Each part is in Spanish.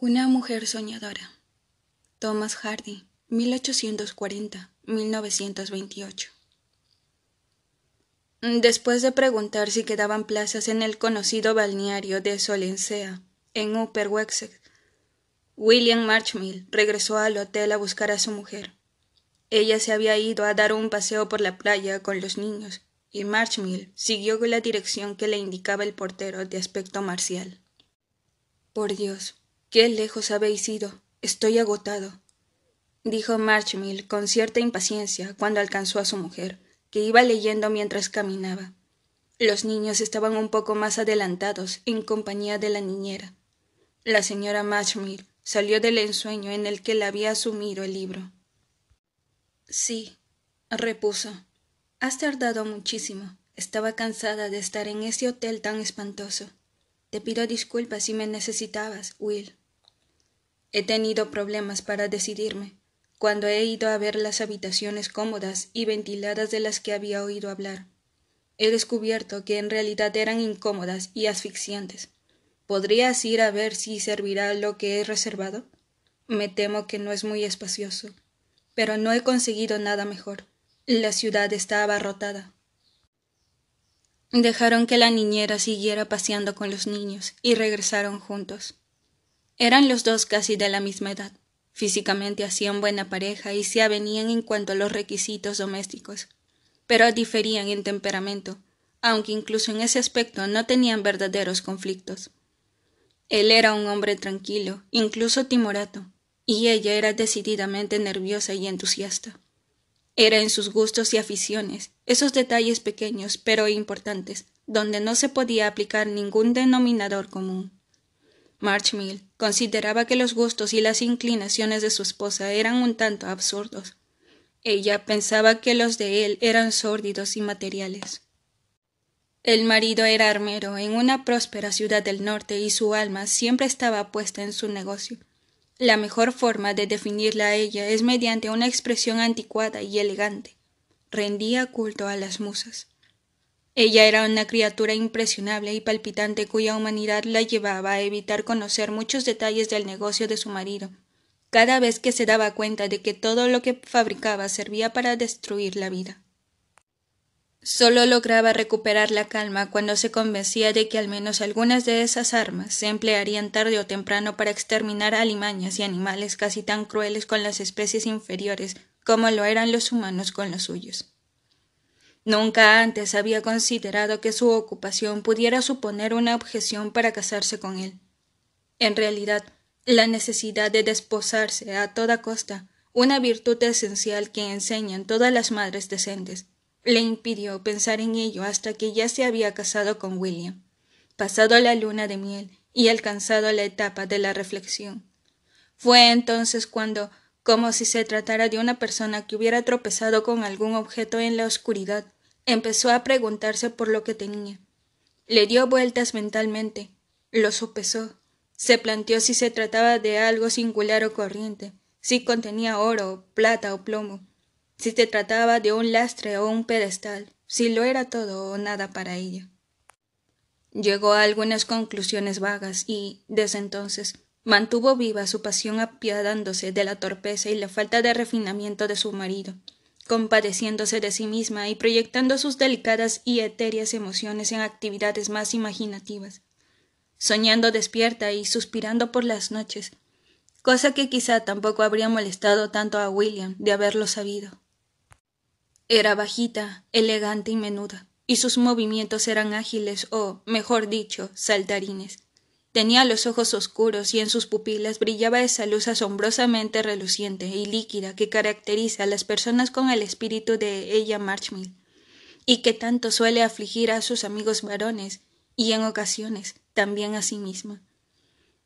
Una mujer soñadora. Thomas Hardy, 1840-1928. Después de preguntar si quedaban plazas en el conocido balneario de Solensea, en Upper Wexford, William Marchmill regresó al hotel a buscar a su mujer. Ella se había ido a dar un paseo por la playa con los niños, y Marchmill siguió la dirección que le indicaba el portero de aspecto marcial. Por Dios, Qué lejos habéis ido. Estoy agotado. dijo Marchmill con cierta impaciencia cuando alcanzó a su mujer, que iba leyendo mientras caminaba. Los niños estaban un poco más adelantados, en compañía de la niñera. La señora Marchmill salió del ensueño en el que la había asumido el libro. Sí, repuso. Has tardado muchísimo. Estaba cansada de estar en ese hotel tan espantoso. Te pido disculpas si me necesitabas, Will. He tenido problemas para decidirme, cuando he ido a ver las habitaciones cómodas y ventiladas de las que había oído hablar. He descubierto que en realidad eran incómodas y asfixiantes. ¿Podrías ir a ver si servirá lo que he reservado? Me temo que no es muy espacioso, pero no he conseguido nada mejor. La ciudad está abarrotada. Dejaron que la niñera siguiera paseando con los niños y regresaron juntos. Eran los dos casi de la misma edad. Físicamente hacían buena pareja y se avenían en cuanto a los requisitos domésticos, pero diferían en temperamento, aunque incluso en ese aspecto no tenían verdaderos conflictos. Él era un hombre tranquilo, incluso timorato, y ella era decididamente nerviosa y entusiasta. Era en sus gustos y aficiones, esos detalles pequeños pero importantes, donde no se podía aplicar ningún denominador común. Marchmill consideraba que los gustos y las inclinaciones de su esposa eran un tanto absurdos. Ella pensaba que los de él eran sórdidos y materiales. El marido era armero en una próspera ciudad del norte y su alma siempre estaba puesta en su negocio. La mejor forma de definirla a ella es mediante una expresión anticuada y elegante. Rendía culto a las musas. Ella era una criatura impresionable y palpitante cuya humanidad la llevaba a evitar conocer muchos detalles del negocio de su marido. Cada vez que se daba cuenta de que todo lo que fabricaba servía para destruir la vida. Solo lograba recuperar la calma cuando se convencía de que al menos algunas de esas armas se emplearían tarde o temprano para exterminar alimañas y animales casi tan crueles con las especies inferiores como lo eran los humanos con los suyos. Nunca antes había considerado que su ocupación pudiera suponer una objeción para casarse con él. En realidad, la necesidad de desposarse a toda costa, una virtud esencial que enseñan todas las madres decentes, le impidió pensar en ello hasta que ya se había casado con William, pasado la luna de miel y alcanzado la etapa de la reflexión. Fue entonces cuando, como si se tratara de una persona que hubiera tropezado con algún objeto en la oscuridad, Empezó a preguntarse por lo que tenía. Le dio vueltas mentalmente, lo sopesó, se planteó si se trataba de algo singular o corriente, si contenía oro, plata o plomo, si se trataba de un lastre o un pedestal, si lo era todo o nada para ella. Llegó a algunas conclusiones vagas y, desde entonces, mantuvo viva su pasión apiadándose de la torpeza y la falta de refinamiento de su marido, compadeciéndose de sí misma y proyectando sus delicadas y etéreas emociones en actividades más imaginativas, soñando despierta y suspirando por las noches, cosa que quizá tampoco habría molestado tanto a William de haberlo sabido. Era bajita, elegante y menuda, y sus movimientos eran ágiles o, mejor dicho, saltarines, Tenía los ojos oscuros y en sus pupilas brillaba esa luz asombrosamente reluciente y líquida que caracteriza a las personas con el espíritu de ella Marchmill, y que tanto suele afligir a sus amigos varones, y en ocasiones también a sí misma.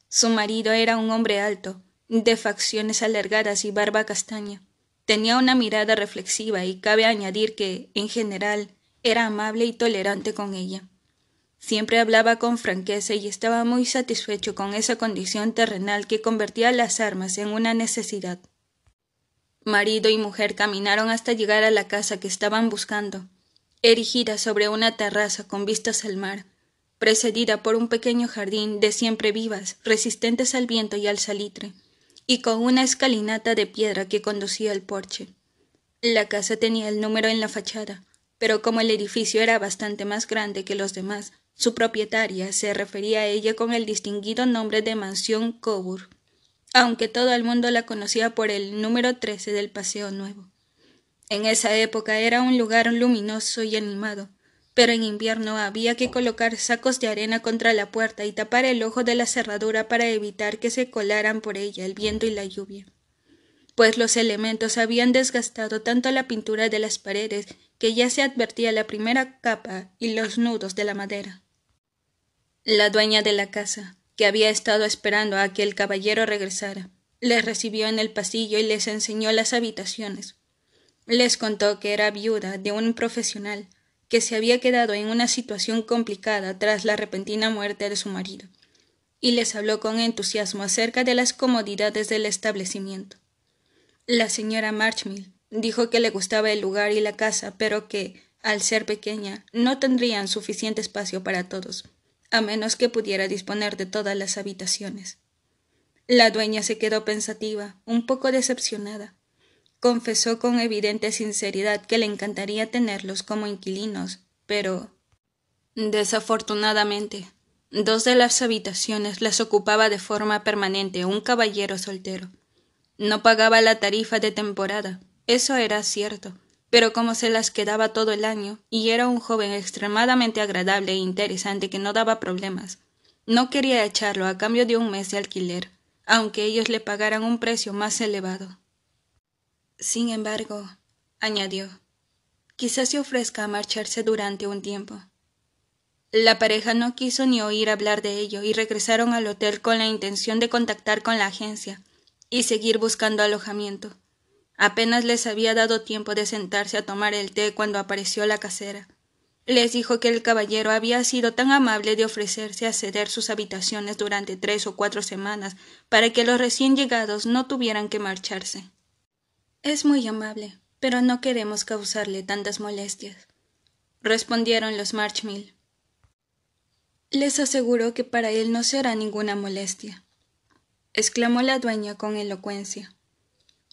Su marido era un hombre alto, de facciones alargadas y barba castaña. Tenía una mirada reflexiva y cabe añadir que, en general, era amable y tolerante con ella. Siempre hablaba con franqueza y estaba muy satisfecho con esa condición terrenal que convertía las armas en una necesidad. Marido y mujer caminaron hasta llegar a la casa que estaban buscando, erigida sobre una terraza con vistas al mar, precedida por un pequeño jardín de siempre vivas, resistentes al viento y al salitre, y con una escalinata de piedra que conducía al porche. La casa tenía el número en la fachada, pero como el edificio era bastante más grande que los demás, su propietaria se refería a ella con el distinguido nombre de Mansión Coburg, aunque todo el mundo la conocía por el número 13 del Paseo Nuevo. En esa época era un lugar luminoso y animado, pero en invierno había que colocar sacos de arena contra la puerta y tapar el ojo de la cerradura para evitar que se colaran por ella el viento y la lluvia pues los elementos habían desgastado tanto la pintura de las paredes que ya se advertía la primera capa y los nudos de la madera. La dueña de la casa, que había estado esperando a que el caballero regresara, les recibió en el pasillo y les enseñó las habitaciones. Les contó que era viuda de un profesional que se había quedado en una situación complicada tras la repentina muerte de su marido, y les habló con entusiasmo acerca de las comodidades del establecimiento. La señora Marchmill dijo que le gustaba el lugar y la casa, pero que, al ser pequeña, no tendrían suficiente espacio para todos, a menos que pudiera disponer de todas las habitaciones. La dueña se quedó pensativa, un poco decepcionada. Confesó con evidente sinceridad que le encantaría tenerlos como inquilinos, pero desafortunadamente, dos de las habitaciones las ocupaba de forma permanente un caballero soltero, no pagaba la tarifa de temporada, eso era cierto, pero como se las quedaba todo el año, y era un joven extremadamente agradable e interesante que no daba problemas, no quería echarlo a cambio de un mes de alquiler, aunque ellos le pagaran un precio más elevado. Sin embargo, añadió, quizás se ofrezca a marcharse durante un tiempo. La pareja no quiso ni oír hablar de ello y regresaron al hotel con la intención de contactar con la agencia, y seguir buscando alojamiento. Apenas les había dado tiempo de sentarse a tomar el té cuando apareció la casera. Les dijo que el caballero había sido tan amable de ofrecerse a ceder sus habitaciones durante tres o cuatro semanas para que los recién llegados no tuvieran que marcharse. Es muy amable, pero no queremos causarle tantas molestias, respondieron los Marchmill. Les aseguró que para él no será ninguna molestia exclamó la dueña con elocuencia.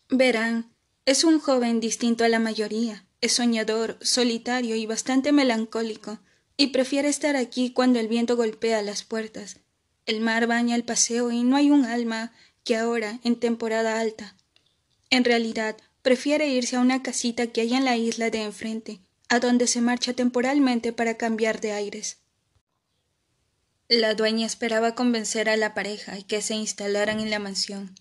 Verán, es un joven distinto a la mayoría, es soñador, solitario y bastante melancólico, y prefiere estar aquí cuando el viento golpea las puertas. El mar baña el paseo y no hay un alma que ahora, en temporada alta. En realidad, prefiere irse a una casita que hay en la isla de enfrente, a donde se marcha temporalmente para cambiar de aires. La dueña esperaba convencer a la pareja y que se instalaran en la mansión.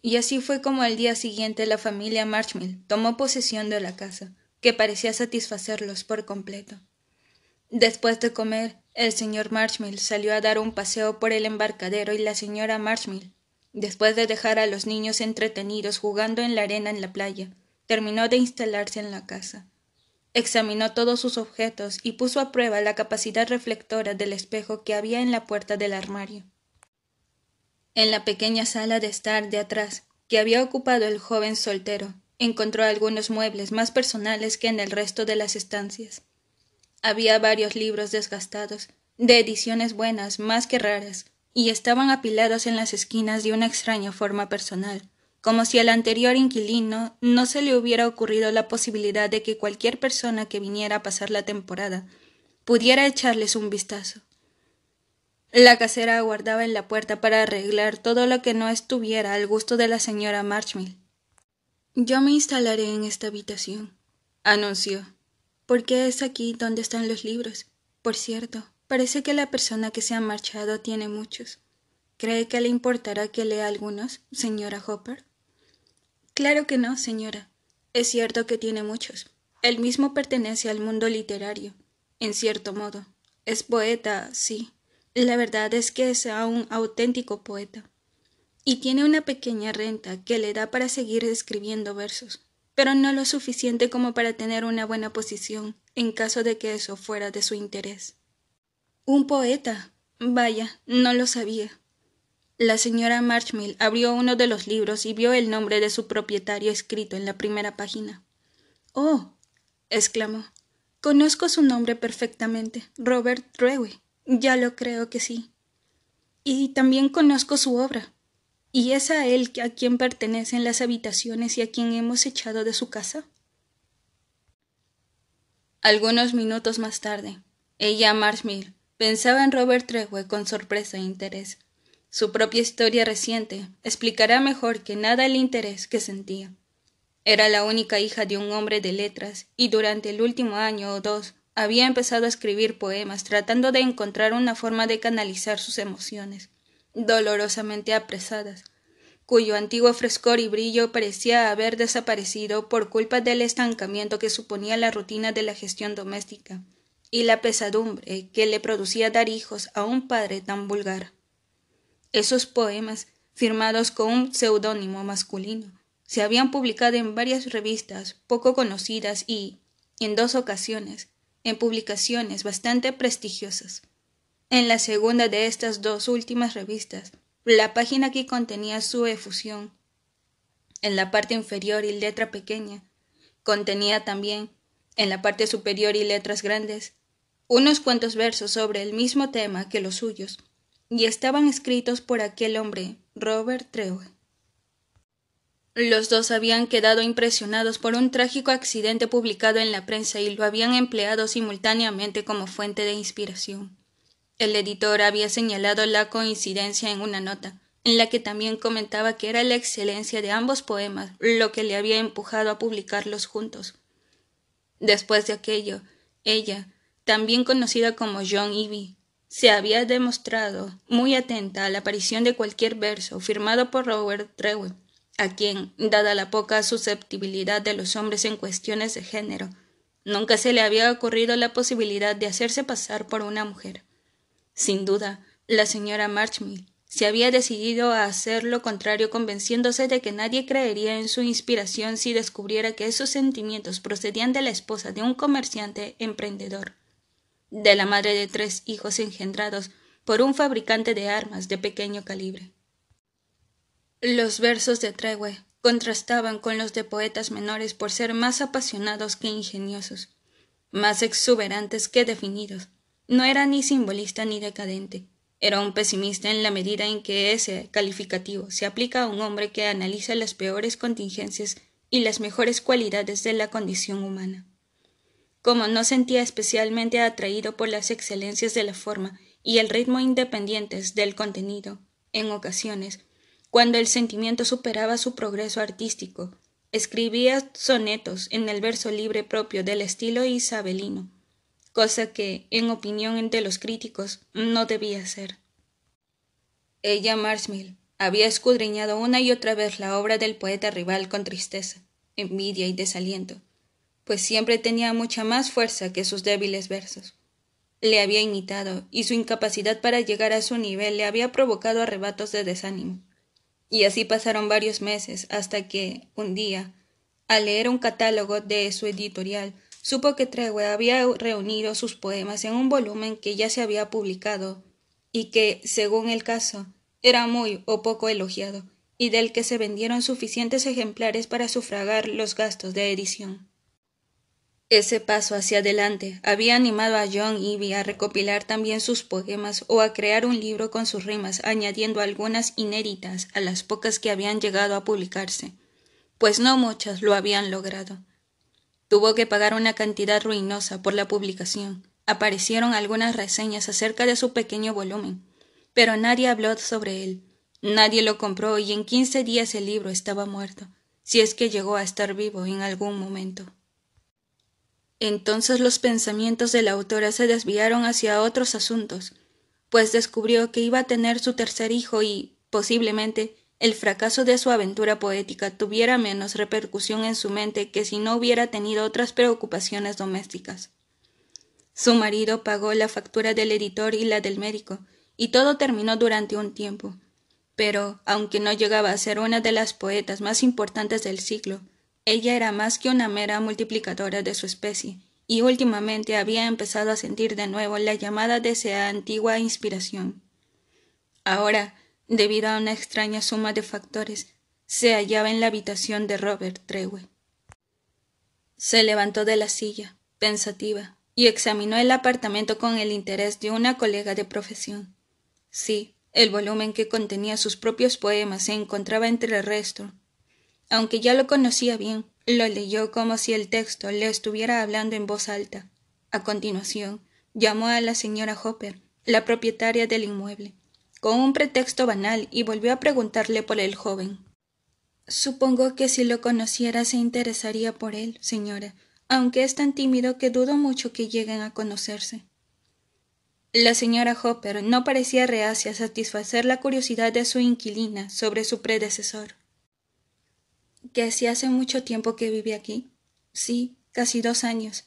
Y así fue como al día siguiente la familia Marchmill tomó posesión de la casa, que parecía satisfacerlos por completo. Después de comer, el señor Marchmill salió a dar un paseo por el embarcadero y la señora Marchmill, después de dejar a los niños entretenidos jugando en la arena en la playa, terminó de instalarse en la casa. Examinó todos sus objetos y puso a prueba la capacidad reflectora del espejo que había en la puerta del armario. En la pequeña sala de estar de atrás, que había ocupado el joven soltero, encontró algunos muebles más personales que en el resto de las estancias. Había varios libros desgastados, de ediciones buenas más que raras, y estaban apilados en las esquinas de una extraña forma personal como si al anterior inquilino no se le hubiera ocurrido la posibilidad de que cualquier persona que viniera a pasar la temporada pudiera echarles un vistazo. La casera aguardaba en la puerta para arreglar todo lo que no estuviera al gusto de la señora Marchmill. Yo me instalaré en esta habitación, anunció, porque es aquí donde están los libros. Por cierto, parece que la persona que se ha marchado tiene muchos. ¿Cree que le importará que lea algunos, señora Hopper? Claro que no, señora. Es cierto que tiene muchos. Él mismo pertenece al mundo literario, en cierto modo. Es poeta, sí. La verdad es que es un auténtico poeta. Y tiene una pequeña renta que le da para seguir escribiendo versos, pero no lo suficiente como para tener una buena posición, en caso de que eso fuera de su interés. Un poeta. Vaya, no lo sabía. La señora Marchmill abrió uno de los libros y vio el nombre de su propietario escrito en la primera página. Oh, exclamó. Conozco su nombre perfectamente. Robert Trewe. Ya lo creo que sí. Y también conozco su obra. ¿Y es a él a quien pertenecen las habitaciones y a quien hemos echado de su casa? Algunos minutos más tarde, ella Marshmill pensaba en Robert Trewe con sorpresa e interés. Su propia historia reciente explicará mejor que nada el interés que sentía. Era la única hija de un hombre de letras y durante el último año o dos había empezado a escribir poemas tratando de encontrar una forma de canalizar sus emociones, dolorosamente apresadas, cuyo antiguo frescor y brillo parecía haber desaparecido por culpa del estancamiento que suponía la rutina de la gestión doméstica y la pesadumbre que le producía dar hijos a un padre tan vulgar. Esos poemas, firmados con un seudónimo masculino, se habían publicado en varias revistas poco conocidas y, en dos ocasiones, en publicaciones bastante prestigiosas. En la segunda de estas dos últimas revistas, la página que contenía su efusión, en la parte inferior y letra pequeña, contenía también, en la parte superior y letras grandes, unos cuantos versos sobre el mismo tema que los suyos, y estaban escritos por aquel hombre, Robert Trewe. Los dos habían quedado impresionados por un trágico accidente publicado en la prensa y lo habían empleado simultáneamente como fuente de inspiración. El editor había señalado la coincidencia en una nota, en la que también comentaba que era la excelencia de ambos poemas lo que le había empujado a publicarlos juntos. Después de aquello, ella, también conocida como John Ivy, se había demostrado muy atenta a la aparición de cualquier verso firmado por Robert Trewe, a quien, dada la poca susceptibilidad de los hombres en cuestiones de género, nunca se le había ocurrido la posibilidad de hacerse pasar por una mujer. Sin duda, la señora Marchmill se había decidido a hacer lo contrario convenciéndose de que nadie creería en su inspiración si descubriera que esos sentimientos procedían de la esposa de un comerciante emprendedor de la madre de tres hijos engendrados por un fabricante de armas de pequeño calibre. Los versos de Trewe contrastaban con los de poetas menores por ser más apasionados que ingeniosos, más exuberantes que definidos. No era ni simbolista ni decadente. Era un pesimista en la medida en que ese calificativo se aplica a un hombre que analiza las peores contingencias y las mejores cualidades de la condición humana como no sentía especialmente atraído por las excelencias de la forma y el ritmo independientes del contenido, en ocasiones, cuando el sentimiento superaba su progreso artístico, escribía sonetos en el verso libre propio del estilo isabelino, cosa que, en opinión de los críticos, no debía ser. Ella, Marshmill, había escudriñado una y otra vez la obra del poeta rival con tristeza, envidia y desaliento, pues siempre tenía mucha más fuerza que sus débiles versos. Le había imitado, y su incapacidad para llegar a su nivel le había provocado arrebatos de desánimo. Y así pasaron varios meses, hasta que, un día, al leer un catálogo de su editorial, supo que Tregua había reunido sus poemas en un volumen que ya se había publicado, y que, según el caso, era muy o poco elogiado, y del que se vendieron suficientes ejemplares para sufragar los gastos de edición. Ese paso hacia adelante había animado a John Ivy a recopilar también sus poemas o a crear un libro con sus rimas, añadiendo algunas inéditas a las pocas que habían llegado a publicarse, pues no muchas lo habían logrado. Tuvo que pagar una cantidad ruinosa por la publicación. Aparecieron algunas reseñas acerca de su pequeño volumen, pero nadie habló sobre él. Nadie lo compró y en quince días el libro estaba muerto, si es que llegó a estar vivo en algún momento. Entonces los pensamientos de la autora se desviaron hacia otros asuntos, pues descubrió que iba a tener su tercer hijo y, posiblemente, el fracaso de su aventura poética tuviera menos repercusión en su mente que si no hubiera tenido otras preocupaciones domésticas. Su marido pagó la factura del editor y la del médico, y todo terminó durante un tiempo. Pero, aunque no llegaba a ser una de las poetas más importantes del siglo, ella era más que una mera multiplicadora de su especie, y últimamente había empezado a sentir de nuevo la llamada de esa antigua inspiración. Ahora, debido a una extraña suma de factores, se hallaba en la habitación de Robert Trewe. Se levantó de la silla, pensativa, y examinó el apartamento con el interés de una colega de profesión. Sí, el volumen que contenía sus propios poemas se encontraba entre el resto aunque ya lo conocía bien, lo leyó como si el texto le estuviera hablando en voz alta. A continuación, llamó a la señora Hopper, la propietaria del inmueble, con un pretexto banal y volvió a preguntarle por el joven. Supongo que si lo conociera se interesaría por él, señora, aunque es tan tímido que dudo mucho que lleguen a conocerse. La señora Hopper no parecía reacia a satisfacer la curiosidad de su inquilina sobre su predecesor que si hace mucho tiempo que vive aquí. Sí, casi dos años.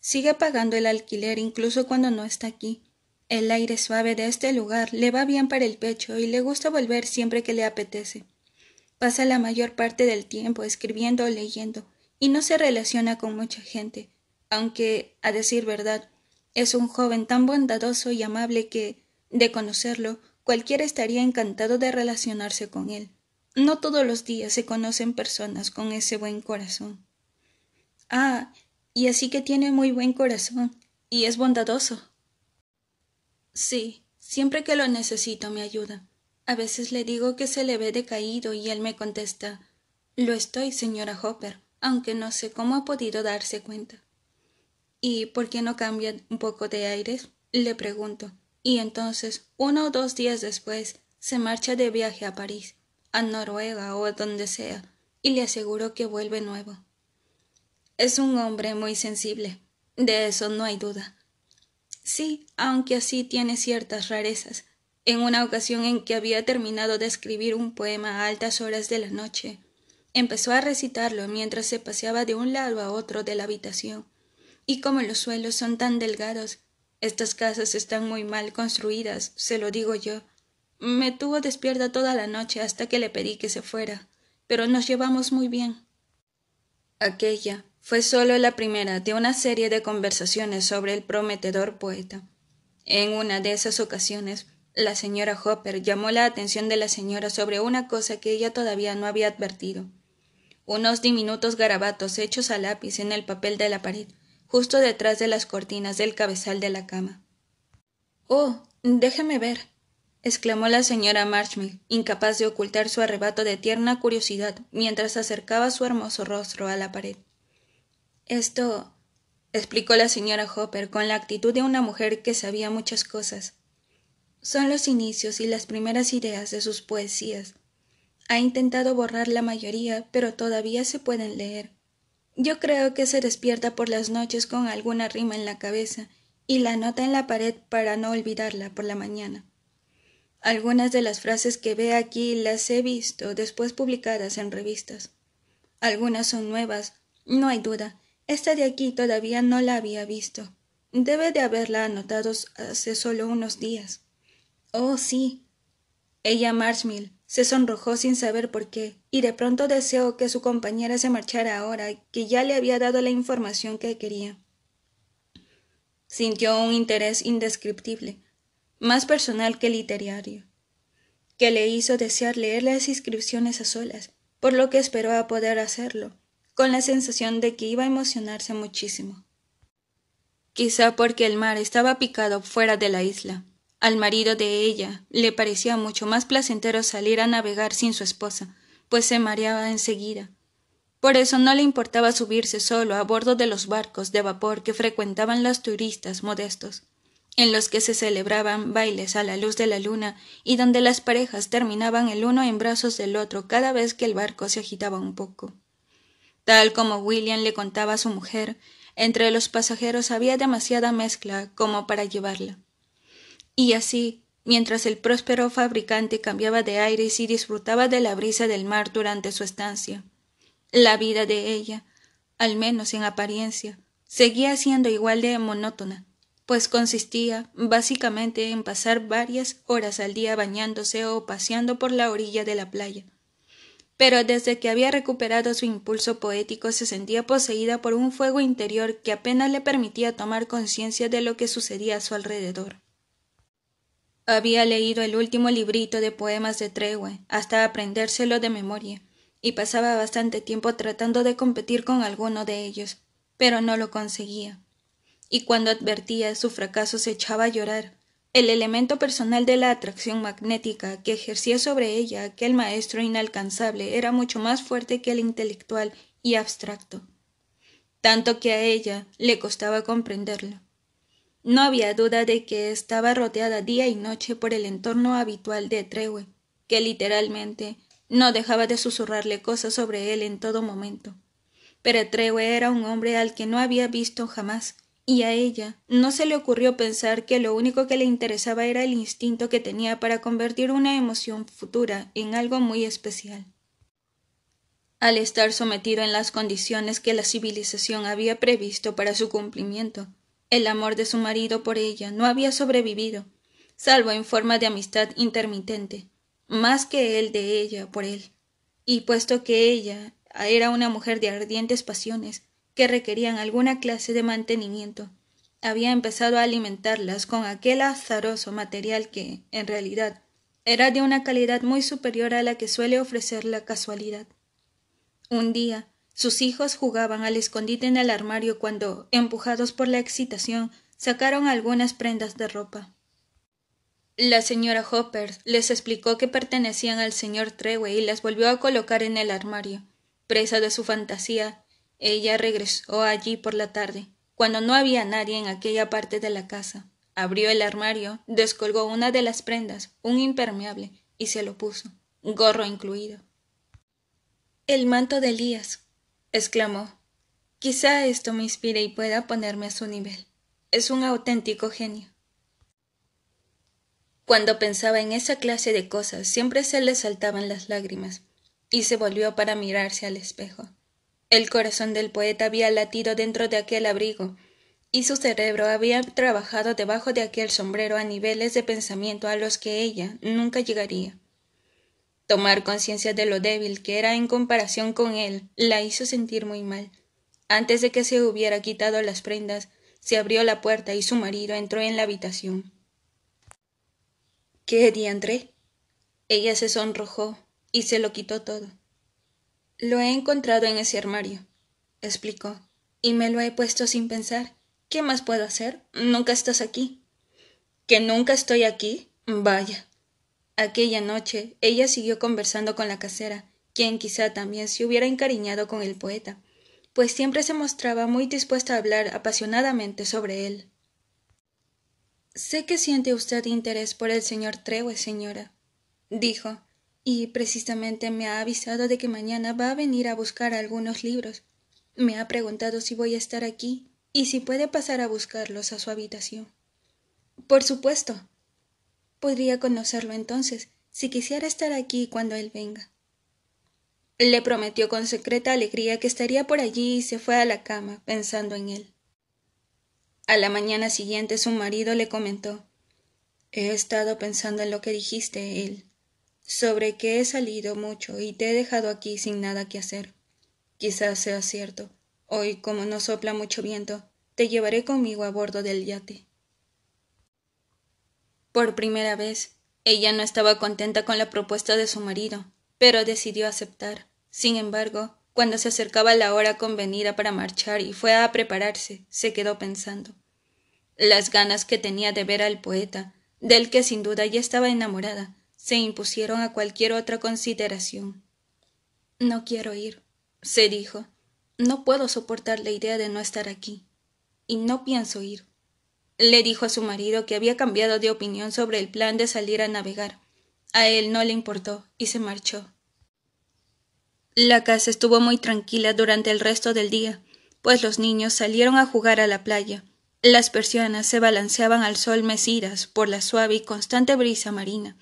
Sigue pagando el alquiler incluso cuando no está aquí. El aire suave de este lugar le va bien para el pecho y le gusta volver siempre que le apetece. Pasa la mayor parte del tiempo escribiendo o leyendo, y no se relaciona con mucha gente, aunque, a decir verdad, es un joven tan bondadoso y amable que, de conocerlo, cualquiera estaría encantado de relacionarse con él. No todos los días se conocen personas con ese buen corazón. Ah, y así que tiene muy buen corazón, y es bondadoso. Sí, siempre que lo necesito me ayuda. A veces le digo que se le ve decaído y él me contesta Lo estoy, señora Hopper, aunque no sé cómo ha podido darse cuenta. ¿Y por qué no cambia un poco de aires? le pregunto, y entonces, uno o dos días después, se marcha de viaje a París a Noruega o a donde sea, y le aseguro que vuelve nuevo. Es un hombre muy sensible, de eso no hay duda. Sí, aunque así tiene ciertas rarezas. En una ocasión en que había terminado de escribir un poema a altas horas de la noche, empezó a recitarlo mientras se paseaba de un lado a otro de la habitación. Y como los suelos son tan delgados, estas casas están muy mal construidas, se lo digo yo, me tuvo despierta toda la noche hasta que le pedí que se fuera, pero nos llevamos muy bien. Aquella fue solo la primera de una serie de conversaciones sobre el prometedor poeta. En una de esas ocasiones, la señora Hopper llamó la atención de la señora sobre una cosa que ella todavía no había advertido. Unos diminutos garabatos hechos a lápiz en el papel de la pared, justo detrás de las cortinas del cabezal de la cama. Oh, déjeme ver, exclamó la señora Marchmill, incapaz de ocultar su arrebato de tierna curiosidad mientras acercaba su hermoso rostro a la pared. Esto explicó la señora Hopper con la actitud de una mujer que sabía muchas cosas. Son los inicios y las primeras ideas de sus poesías. Ha intentado borrar la mayoría, pero todavía se pueden leer. Yo creo que se despierta por las noches con alguna rima en la cabeza y la nota en la pared para no olvidarla por la mañana. Algunas de las frases que ve aquí las he visto después publicadas en revistas. Algunas son nuevas, no hay duda. Esta de aquí todavía no la había visto. Debe de haberla anotado hace solo unos días. Oh, sí. Ella Marshmill se sonrojó sin saber por qué, y de pronto deseó que su compañera se marchara ahora que ya le había dado la información que quería. Sintió un interés indescriptible más personal que literario, que le hizo desear leer las inscripciones a solas, por lo que esperó a poder hacerlo, con la sensación de que iba a emocionarse muchísimo. Quizá porque el mar estaba picado fuera de la isla. Al marido de ella le parecía mucho más placentero salir a navegar sin su esposa, pues se mareaba enseguida. Por eso no le importaba subirse solo a bordo de los barcos de vapor que frecuentaban los turistas modestos en los que se celebraban bailes a la luz de la luna y donde las parejas terminaban el uno en brazos del otro cada vez que el barco se agitaba un poco. Tal como William le contaba a su mujer, entre los pasajeros había demasiada mezcla como para llevarla. Y así, mientras el próspero fabricante cambiaba de aires y disfrutaba de la brisa del mar durante su estancia, la vida de ella, al menos en apariencia, seguía siendo igual de monótona, pues consistía básicamente en pasar varias horas al día bañándose o paseando por la orilla de la playa. Pero desde que había recuperado su impulso poético se sentía poseída por un fuego interior que apenas le permitía tomar conciencia de lo que sucedía a su alrededor. Había leído el último librito de poemas de Trewe hasta aprendérselo de memoria, y pasaba bastante tiempo tratando de competir con alguno de ellos, pero no lo conseguía y cuando advertía su fracaso se echaba a llorar. El elemento personal de la atracción magnética que ejercía sobre ella aquel maestro inalcanzable era mucho más fuerte que el intelectual y abstracto, tanto que a ella le costaba comprenderlo. No había duda de que estaba rodeada día y noche por el entorno habitual de Trewe, que literalmente no dejaba de susurrarle cosas sobre él en todo momento. Pero Trewe era un hombre al que no había visto jamás, y a ella no se le ocurrió pensar que lo único que le interesaba era el instinto que tenía para convertir una emoción futura en algo muy especial. Al estar sometido en las condiciones que la civilización había previsto para su cumplimiento, el amor de su marido por ella no había sobrevivido, salvo en forma de amistad intermitente, más que el de ella por él. Y puesto que ella era una mujer de ardientes pasiones, que requerían alguna clase de mantenimiento. Había empezado a alimentarlas con aquel azaroso material que, en realidad, era de una calidad muy superior a la que suele ofrecer la casualidad. Un día, sus hijos jugaban al escondite en el armario cuando, empujados por la excitación, sacaron algunas prendas de ropa. La señora Hopper les explicó que pertenecían al señor trewey y las volvió a colocar en el armario. Presa de su fantasía, ella regresó allí por la tarde, cuando no había nadie en aquella parte de la casa. Abrió el armario, descolgó una de las prendas, un impermeable, y se lo puso, gorro incluido. El manto de Elías, exclamó. Quizá esto me inspire y pueda ponerme a su nivel. Es un auténtico genio. Cuando pensaba en esa clase de cosas, siempre se le saltaban las lágrimas, y se volvió para mirarse al espejo. El corazón del poeta había latido dentro de aquel abrigo, y su cerebro había trabajado debajo de aquel sombrero a niveles de pensamiento a los que ella nunca llegaría. Tomar conciencia de lo débil que era en comparación con él la hizo sentir muy mal. Antes de que se hubiera quitado las prendas, se abrió la puerta y su marido entró en la habitación. ¿Qué diantre? Ella se sonrojó y se lo quitó todo. Lo he encontrado en ese armario, explicó, y me lo he puesto sin pensar. ¿Qué más puedo hacer? Nunca estás aquí. ¿Que nunca estoy aquí? Vaya. Aquella noche ella siguió conversando con la casera, quien quizá también se hubiera encariñado con el poeta, pues siempre se mostraba muy dispuesta a hablar apasionadamente sobre él. Sé que siente usted interés por el señor Trewe, señora, dijo, y precisamente me ha avisado de que mañana va a venir a buscar algunos libros. Me ha preguntado si voy a estar aquí y si puede pasar a buscarlos a su habitación. Por supuesto. Podría conocerlo entonces, si quisiera estar aquí cuando él venga. Le prometió con secreta alegría que estaría por allí y se fue a la cama, pensando en él. A la mañana siguiente su marido le comentó He estado pensando en lo que dijiste, él sobre que he salido mucho y te he dejado aquí sin nada que hacer. Quizás sea cierto. Hoy, como no sopla mucho viento, te llevaré conmigo a bordo del yate. Por primera vez, ella no estaba contenta con la propuesta de su marido, pero decidió aceptar. Sin embargo, cuando se acercaba la hora convenida para marchar y fue a prepararse, se quedó pensando. Las ganas que tenía de ver al poeta, del que sin duda ya estaba enamorada, se impusieron a cualquier otra consideración. No quiero ir, se dijo. No puedo soportar la idea de no estar aquí. Y no pienso ir. Le dijo a su marido que había cambiado de opinión sobre el plan de salir a navegar. A él no le importó y se marchó. La casa estuvo muy tranquila durante el resto del día, pues los niños salieron a jugar a la playa. Las persianas se balanceaban al sol mecidas por la suave y constante brisa marina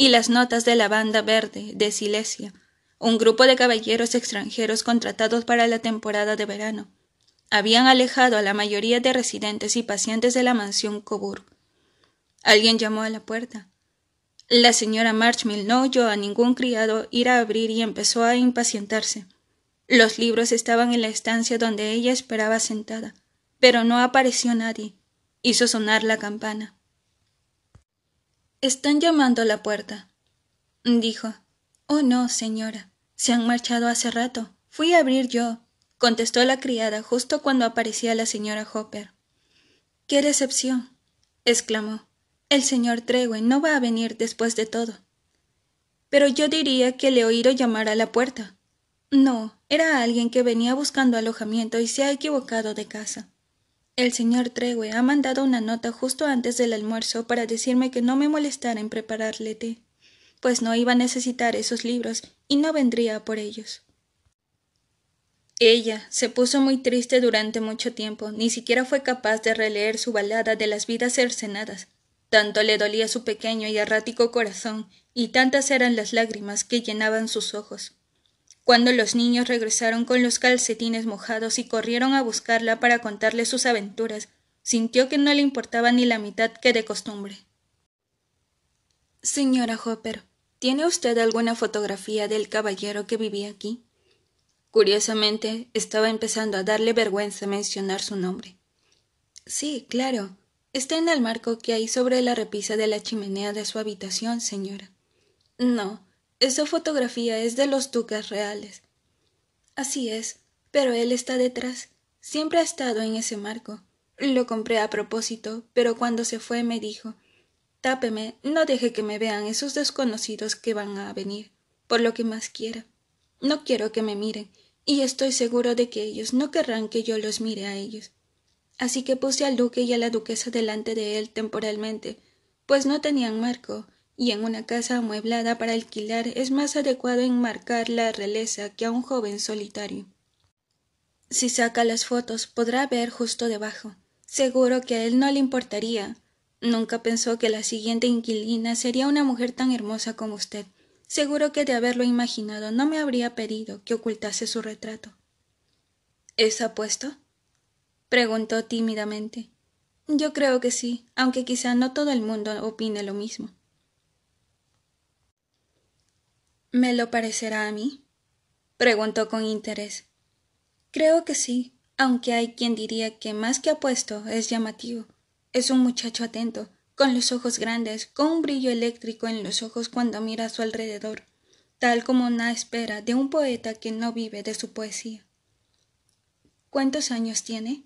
y las notas de la banda verde de Silesia, un grupo de caballeros extranjeros contratados para la temporada de verano. Habían alejado a la mayoría de residentes y pacientes de la mansión Coburg. Alguien llamó a la puerta. La señora Marchmill no oyó a ningún criado ir a abrir y empezó a impacientarse. Los libros estaban en la estancia donde ella esperaba sentada, pero no apareció nadie. Hizo sonar la campana. Están llamando a la puerta. Dijo. Oh, no, señora. Se han marchado hace rato. Fui a abrir yo, contestó la criada justo cuando aparecía la señora Hopper. Qué decepción. exclamó. El señor Trewen no va a venir después de todo. Pero yo diría que le he oído llamar a la puerta. No, era alguien que venía buscando alojamiento y se ha equivocado de casa. El señor Trewe ha mandado una nota justo antes del almuerzo para decirme que no me molestara en prepararle té, pues no iba a necesitar esos libros y no vendría por ellos. Ella se puso muy triste durante mucho tiempo, ni siquiera fue capaz de releer su balada de las vidas cercenadas. Tanto le dolía su pequeño y errático corazón, y tantas eran las lágrimas que llenaban sus ojos. Cuando los niños regresaron con los calcetines mojados y corrieron a buscarla para contarle sus aventuras, sintió que no le importaba ni la mitad que de costumbre. Señora Hopper, ¿tiene usted alguna fotografía del caballero que vivía aquí? Curiosamente, estaba empezando a darle vergüenza mencionar su nombre. Sí, claro. Está en el marco que hay sobre la repisa de la chimenea de su habitación, señora. No, esa fotografía es de los duques reales. Así es, pero él está detrás. Siempre ha estado en ese marco. Lo compré a propósito, pero cuando se fue me dijo Tápeme, no deje que me vean esos desconocidos que van a venir, por lo que más quiera. No quiero que me miren, y estoy seguro de que ellos no querrán que yo los mire a ellos. Así que puse al duque y a la duquesa delante de él temporalmente, pues no tenían marco, y en una casa amueblada para alquilar es más adecuado enmarcar la realeza que a un joven solitario. Si saca las fotos podrá ver justo debajo. Seguro que a él no le importaría. Nunca pensó que la siguiente inquilina sería una mujer tan hermosa como usted. Seguro que de haberlo imaginado no me habría pedido que ocultase su retrato. ¿Es apuesto? preguntó tímidamente. Yo creo que sí, aunque quizá no todo el mundo opine lo mismo. ¿Me lo parecerá a mí? preguntó con interés. Creo que sí, aunque hay quien diría que más que apuesto es llamativo. Es un muchacho atento, con los ojos grandes, con un brillo eléctrico en los ojos cuando mira a su alrededor, tal como una espera de un poeta que no vive de su poesía. ¿Cuántos años tiene?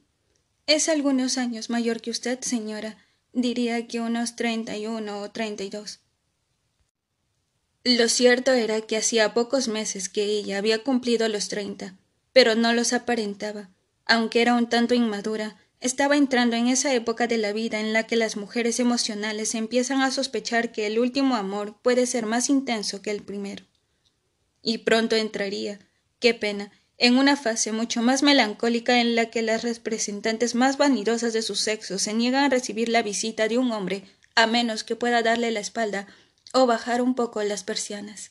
Es algunos años mayor que usted, señora. Diría que unos treinta y uno o treinta y dos. Lo cierto era que hacía pocos meses que ella había cumplido los treinta, pero no los aparentaba. Aunque era un tanto inmadura, estaba entrando en esa época de la vida en la que las mujeres emocionales empiezan a sospechar que el último amor puede ser más intenso que el primero. Y pronto entraría, qué pena, en una fase mucho más melancólica en la que las representantes más vanidosas de su sexo se niegan a recibir la visita de un hombre a menos que pueda darle la espalda o bajar un poco las persianas.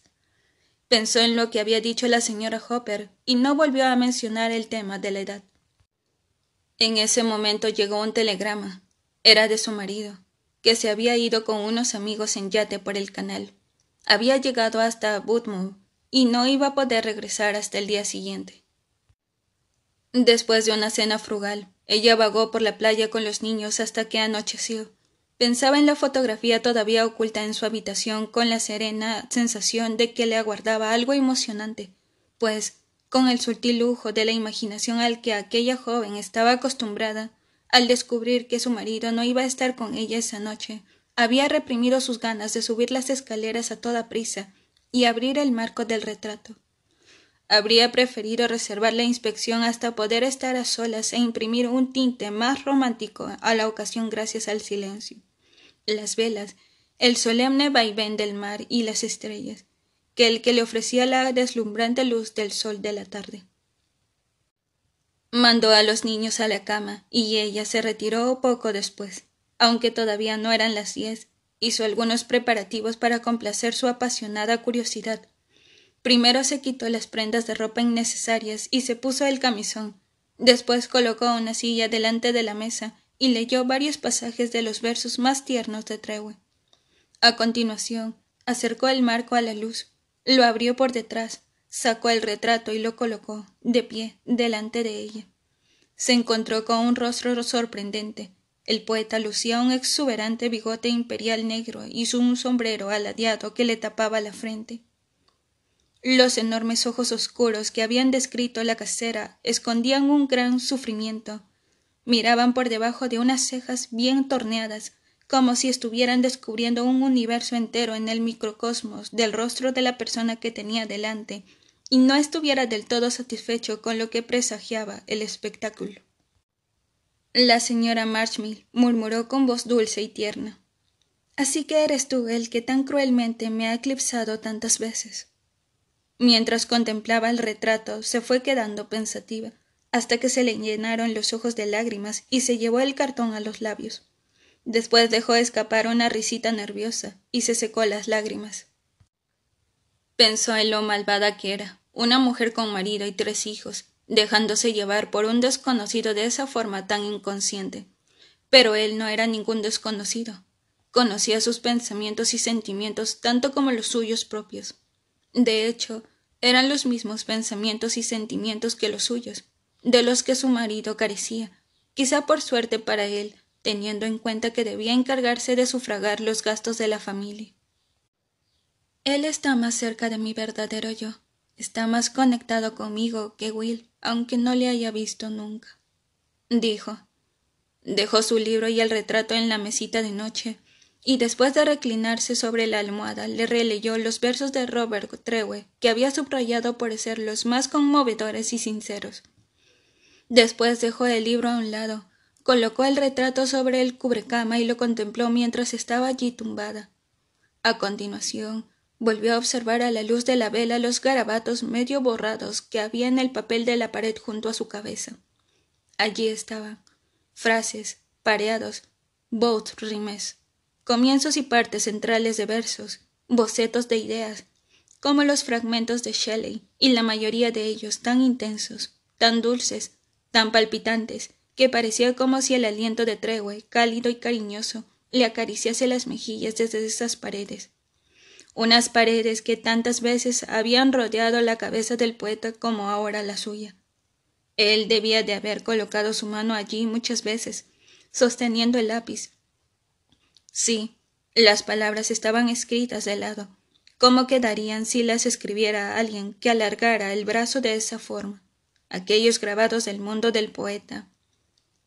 Pensó en lo que había dicho la señora Hopper y no volvió a mencionar el tema de la edad. En ese momento llegó un telegrama. Era de su marido, que se había ido con unos amigos en yate por el canal. Había llegado hasta Budmouth y no iba a poder regresar hasta el día siguiente. Después de una cena frugal, ella vagó por la playa con los niños hasta que anocheció Pensaba en la fotografía todavía oculta en su habitación con la serena sensación de que le aguardaba algo emocionante, pues, con el sutil lujo de la imaginación al que aquella joven estaba acostumbrada, al descubrir que su marido no iba a estar con ella esa noche, había reprimido sus ganas de subir las escaleras a toda prisa y abrir el marco del retrato. Habría preferido reservar la inspección hasta poder estar a solas e imprimir un tinte más romántico a la ocasión gracias al silencio las velas, el solemne vaivén del mar y las estrellas, que el que le ofrecía la deslumbrante luz del sol de la tarde. Mandó a los niños a la cama, y ella se retiró poco después, aunque todavía no eran las diez, hizo algunos preparativos para complacer su apasionada curiosidad. Primero se quitó las prendas de ropa innecesarias y se puso el camisón. Después colocó una silla delante de la mesa y leyó varios pasajes de los versos más tiernos de Trewe. A continuación, acercó el marco a la luz, lo abrió por detrás, sacó el retrato y lo colocó, de pie, delante de ella. Se encontró con un rostro sorprendente. El poeta lucía un exuberante bigote imperial negro y un sombrero aladeado que le tapaba la frente. Los enormes ojos oscuros que habían descrito la casera escondían un gran sufrimiento Miraban por debajo de unas cejas bien torneadas, como si estuvieran descubriendo un universo entero en el microcosmos del rostro de la persona que tenía delante, y no estuviera del todo satisfecho con lo que presagiaba el espectáculo. La señora Marchmill murmuró con voz dulce y tierna. Así que eres tú el que tan cruelmente me ha eclipsado tantas veces. Mientras contemplaba el retrato, se fue quedando pensativa hasta que se le llenaron los ojos de lágrimas y se llevó el cartón a los labios. Después dejó escapar una risita nerviosa y se secó las lágrimas. Pensó en lo malvada que era, una mujer con marido y tres hijos, dejándose llevar por un desconocido de esa forma tan inconsciente. Pero él no era ningún desconocido. Conocía sus pensamientos y sentimientos tanto como los suyos propios. De hecho, eran los mismos pensamientos y sentimientos que los suyos, de los que su marido carecía, quizá por suerte para él, teniendo en cuenta que debía encargarse de sufragar los gastos de la familia. Él está más cerca de mi verdadero yo, está más conectado conmigo que Will, aunque no le haya visto nunca. Dijo. Dejó su libro y el retrato en la mesita de noche, y después de reclinarse sobre la almohada, le releyó los versos de Robert Trewe, que había subrayado por ser los más conmovedores y sinceros. Después dejó el libro a un lado, colocó el retrato sobre el cubrecama y lo contempló mientras estaba allí tumbada. A continuación, volvió a observar a la luz de la vela los garabatos medio borrados que había en el papel de la pared junto a su cabeza. Allí estaban frases, pareados, bouts rimes, comienzos y partes centrales de versos, bocetos de ideas, como los fragmentos de Shelley, y la mayoría de ellos tan intensos, tan dulces, tan palpitantes, que parecía como si el aliento de tregua, cálido y cariñoso, le acariciase las mejillas desde esas paredes. Unas paredes que tantas veces habían rodeado la cabeza del poeta como ahora la suya. Él debía de haber colocado su mano allí muchas veces, sosteniendo el lápiz. Sí, las palabras estaban escritas de lado. ¿Cómo quedarían si las escribiera alguien que alargara el brazo de esa forma? aquellos grabados del mundo del poeta,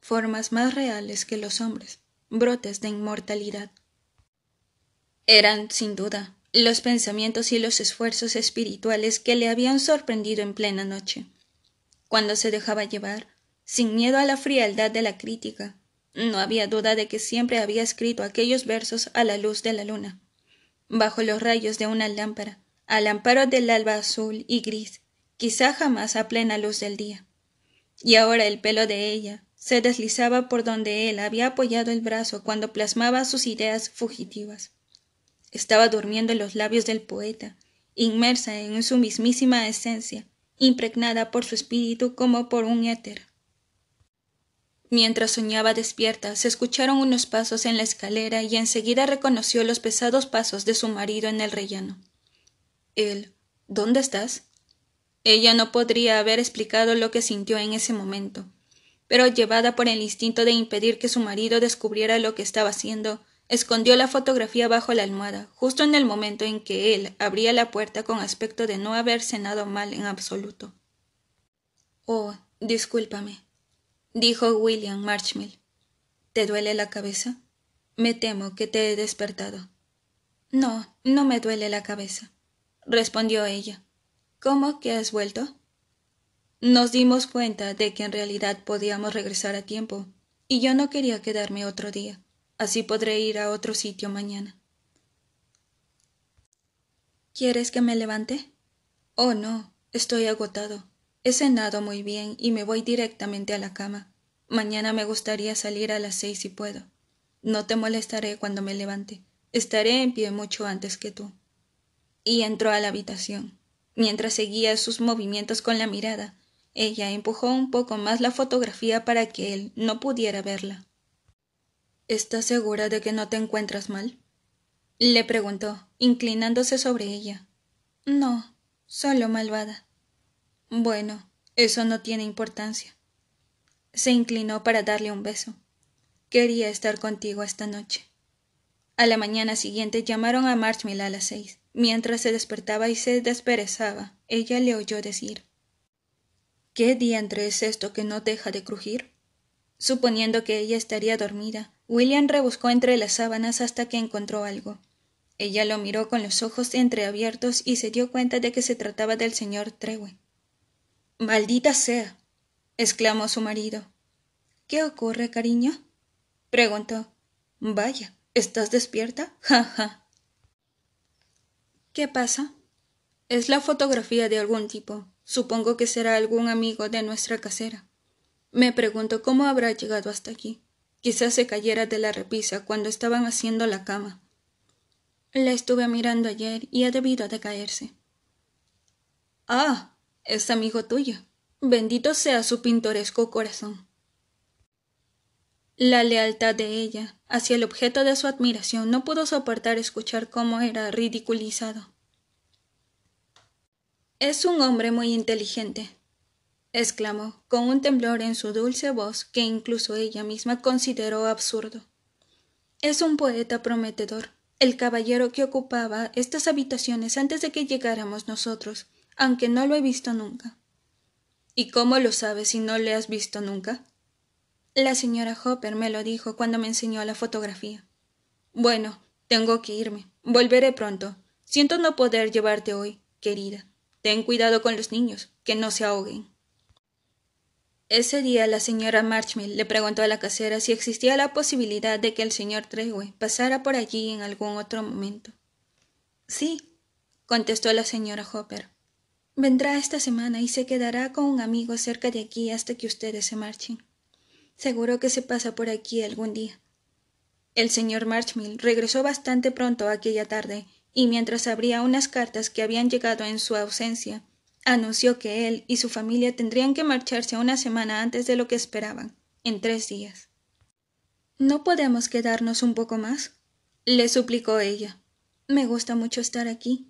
formas más reales que los hombres, brotes de inmortalidad. Eran, sin duda, los pensamientos y los esfuerzos espirituales que le habían sorprendido en plena noche, cuando se dejaba llevar, sin miedo a la frialdad de la crítica. No había duda de que siempre había escrito aquellos versos a la luz de la luna, bajo los rayos de una lámpara, al amparo del alba azul y gris, quizá jamás a plena luz del día. Y ahora el pelo de ella se deslizaba por donde él había apoyado el brazo cuando plasmaba sus ideas fugitivas. Estaba durmiendo en los labios del poeta, inmersa en su mismísima esencia, impregnada por su espíritu como por un éter. Mientras soñaba despierta, se escucharon unos pasos en la escalera y enseguida reconoció los pesados pasos de su marido en el rellano. Él, ¿dónde estás? Ella no podría haber explicado lo que sintió en ese momento, pero llevada por el instinto de impedir que su marido descubriera lo que estaba haciendo, escondió la fotografía bajo la almohada, justo en el momento en que él abría la puerta con aspecto de no haber cenado mal en absoluto. Oh, discúlpame, dijo William Marchmill. ¿Te duele la cabeza? Me temo que te he despertado. No, no me duele la cabeza, respondió ella. ¿Cómo que has vuelto? Nos dimos cuenta de que en realidad podíamos regresar a tiempo, y yo no quería quedarme otro día. Así podré ir a otro sitio mañana. ¿Quieres que me levante? Oh, no, estoy agotado. He cenado muy bien y me voy directamente a la cama. Mañana me gustaría salir a las seis si puedo. No te molestaré cuando me levante. Estaré en pie mucho antes que tú. Y entró a la habitación. Mientras seguía sus movimientos con la mirada, ella empujó un poco más la fotografía para que él no pudiera verla. ¿Estás segura de que no te encuentras mal? le preguntó, inclinándose sobre ella. No, solo malvada. Bueno, eso no tiene importancia. Se inclinó para darle un beso. Quería estar contigo esta noche. A la mañana siguiente llamaron a Marchmill a las seis. Mientras se despertaba y se desperezaba, ella le oyó decir ¿Qué diantre es esto que no deja de crujir? Suponiendo que ella estaría dormida, William rebuscó entre las sábanas hasta que encontró algo. Ella lo miró con los ojos entreabiertos y se dio cuenta de que se trataba del señor Trewe. Maldita sea. exclamó su marido. ¿Qué ocurre, cariño? preguntó. Vaya, ¿estás despierta? ¿Qué pasa? Es la fotografía de algún tipo. Supongo que será algún amigo de nuestra casera. Me pregunto cómo habrá llegado hasta aquí. Quizás se cayera de la repisa cuando estaban haciendo la cama. La estuve mirando ayer y ha debido de caerse. Ah, es amigo tuyo. Bendito sea su pintoresco corazón. La lealtad de ella hacia el objeto de su admiración no pudo soportar escuchar cómo era ridiculizado. Es un hombre muy inteligente, exclamó, con un temblor en su dulce voz que incluso ella misma consideró absurdo. Es un poeta prometedor, el caballero que ocupaba estas habitaciones antes de que llegáramos nosotros, aunque no lo he visto nunca. ¿Y cómo lo sabes si no le has visto nunca? La señora Hopper me lo dijo cuando me enseñó la fotografía. Bueno, tengo que irme. Volveré pronto. Siento no poder llevarte hoy, querida. Ten cuidado con los niños, que no se ahoguen. Ese día la señora Marchmill le preguntó a la casera si existía la posibilidad de que el señor Trewey pasara por allí en algún otro momento. Sí, contestó la señora Hopper. Vendrá esta semana y se quedará con un amigo cerca de aquí hasta que ustedes se marchen. Seguro que se pasa por aquí algún día. El señor Marchmill regresó bastante pronto aquella tarde, y mientras abría unas cartas que habían llegado en su ausencia, anunció que él y su familia tendrían que marcharse una semana antes de lo que esperaban, en tres días. ¿No podemos quedarnos un poco más? le suplicó ella. Me gusta mucho estar aquí.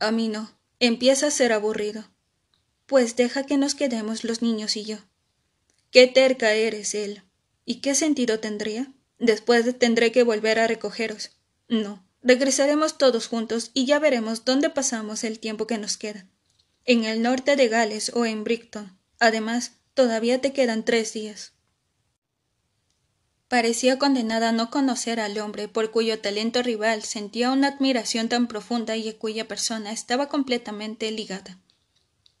A mí no. Empieza a ser aburrido. Pues deja que nos quedemos los niños y yo. Qué terca eres, él. ¿Y qué sentido tendría? Después tendré que volver a recogeros. No, regresaremos todos juntos y ya veremos dónde pasamos el tiempo que nos queda. En el norte de Gales o en Brighton. Además, todavía te quedan tres días. Parecía condenada a no conocer al hombre por cuyo talento rival sentía una admiración tan profunda y a cuya persona estaba completamente ligada.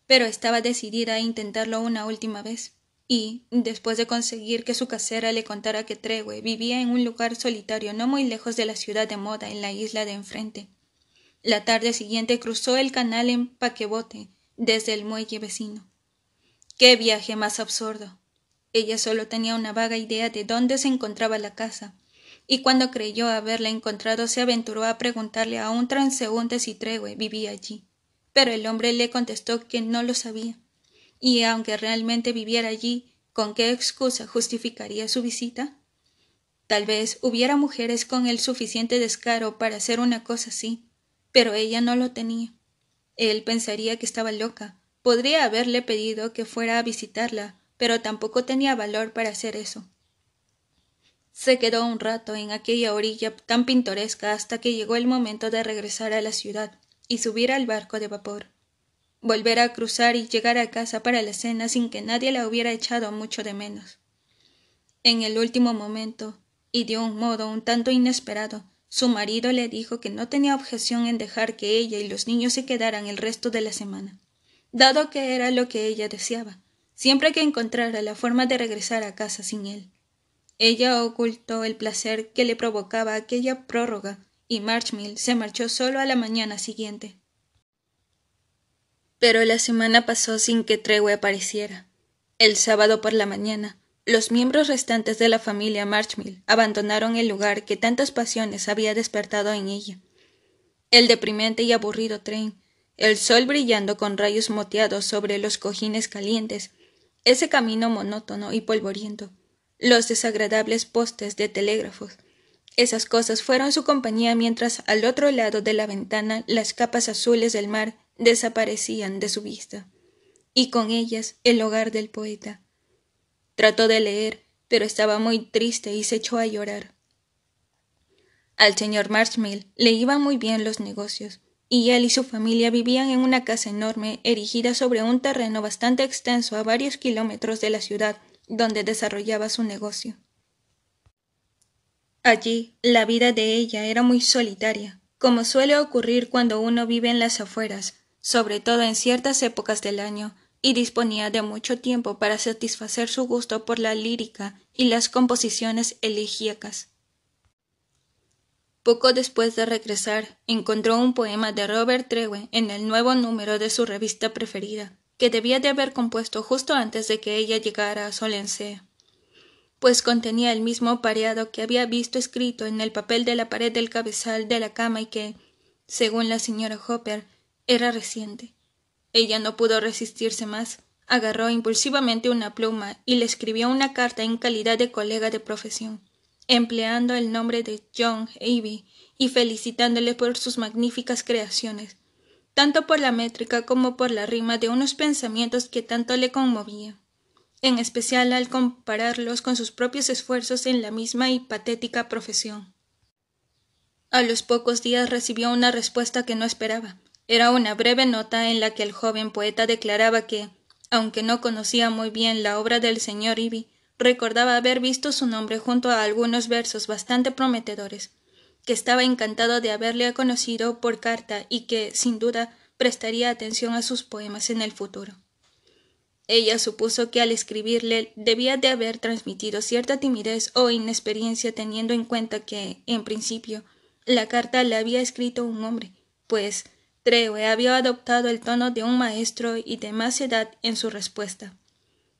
Pero estaba decidida a intentarlo una última vez y, después de conseguir que su casera le contara que Trewe vivía en un lugar solitario no muy lejos de la ciudad de Moda, en la isla de enfrente. La tarde siguiente cruzó el canal en paquebote desde el muelle vecino. ¡Qué viaje más absurdo! Ella solo tenía una vaga idea de dónde se encontraba la casa, y cuando creyó haberla encontrado se aventuró a preguntarle a un transeúnte si Trewe vivía allí. Pero el hombre le contestó que no lo sabía y aunque realmente viviera allí, ¿con qué excusa justificaría su visita? Tal vez hubiera mujeres con el suficiente descaro para hacer una cosa así, pero ella no lo tenía. Él pensaría que estaba loca. Podría haberle pedido que fuera a visitarla, pero tampoco tenía valor para hacer eso. Se quedó un rato en aquella orilla tan pintoresca hasta que llegó el momento de regresar a la ciudad y subir al barco de vapor volver a cruzar y llegar a casa para la cena sin que nadie la hubiera echado mucho de menos. En el último momento, y de un modo un tanto inesperado, su marido le dijo que no tenía objeción en dejar que ella y los niños se quedaran el resto de la semana, dado que era lo que ella deseaba, siempre que encontrara la forma de regresar a casa sin él. Ella ocultó el placer que le provocaba aquella prórroga, y Marchmill se marchó solo a la mañana siguiente pero la semana pasó sin que Trewe apareciera. El sábado por la mañana, los miembros restantes de la familia Marchmill abandonaron el lugar que tantas pasiones había despertado en ella. El deprimente y aburrido tren, el sol brillando con rayos moteados sobre los cojines calientes, ese camino monótono y polvoriento, los desagradables postes de telégrafos, esas cosas fueron su compañía mientras al otro lado de la ventana las capas azules del mar desaparecían de su vista, y con ellas el hogar del poeta. Trató de leer, pero estaba muy triste y se echó a llorar. Al señor Marshmill le iban muy bien los negocios, y él y su familia vivían en una casa enorme erigida sobre un terreno bastante extenso a varios kilómetros de la ciudad donde desarrollaba su negocio. Allí la vida de ella era muy solitaria, como suele ocurrir cuando uno vive en las afueras, sobre todo en ciertas épocas del año, y disponía de mucho tiempo para satisfacer su gusto por la lírica y las composiciones elegíacas. Poco después de regresar, encontró un poema de Robert Trewe en el nuevo número de su revista preferida, que debía de haber compuesto justo antes de que ella llegara a Solensea, pues contenía el mismo pareado que había visto escrito en el papel de la pared del cabezal de la cama y que, según la señora Hopper, era reciente. Ella no pudo resistirse más. Agarró impulsivamente una pluma y le escribió una carta en calidad de colega de profesión, empleando el nombre de John Avey y felicitándole por sus magníficas creaciones, tanto por la métrica como por la rima de unos pensamientos que tanto le conmovían, en especial al compararlos con sus propios esfuerzos en la misma y patética profesión. A los pocos días recibió una respuesta que no esperaba. Era una breve nota en la que el joven poeta declaraba que, aunque no conocía muy bien la obra del señor Ibi, recordaba haber visto su nombre junto a algunos versos bastante prometedores, que estaba encantado de haberle conocido por carta y que, sin duda, prestaría atención a sus poemas en el futuro. Ella supuso que al escribirle debía de haber transmitido cierta timidez o inexperiencia teniendo en cuenta que, en principio, la carta la había escrito un hombre, pues Trewe había adoptado el tono de un maestro y de más edad en su respuesta.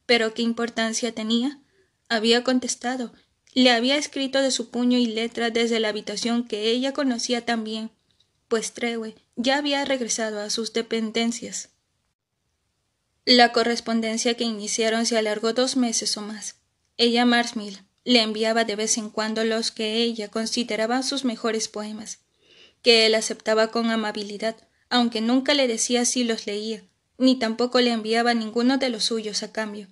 Pero qué importancia tenía. Había contestado. Le había escrito de su puño y letra desde la habitación que ella conocía tan bien, pues Trewe ya había regresado a sus dependencias. La correspondencia que iniciaron se alargó dos meses o más. Ella Marsmill le enviaba de vez en cuando los que ella consideraba sus mejores poemas, que él aceptaba con amabilidad, aunque nunca le decía si los leía, ni tampoco le enviaba ninguno de los suyos a cambio.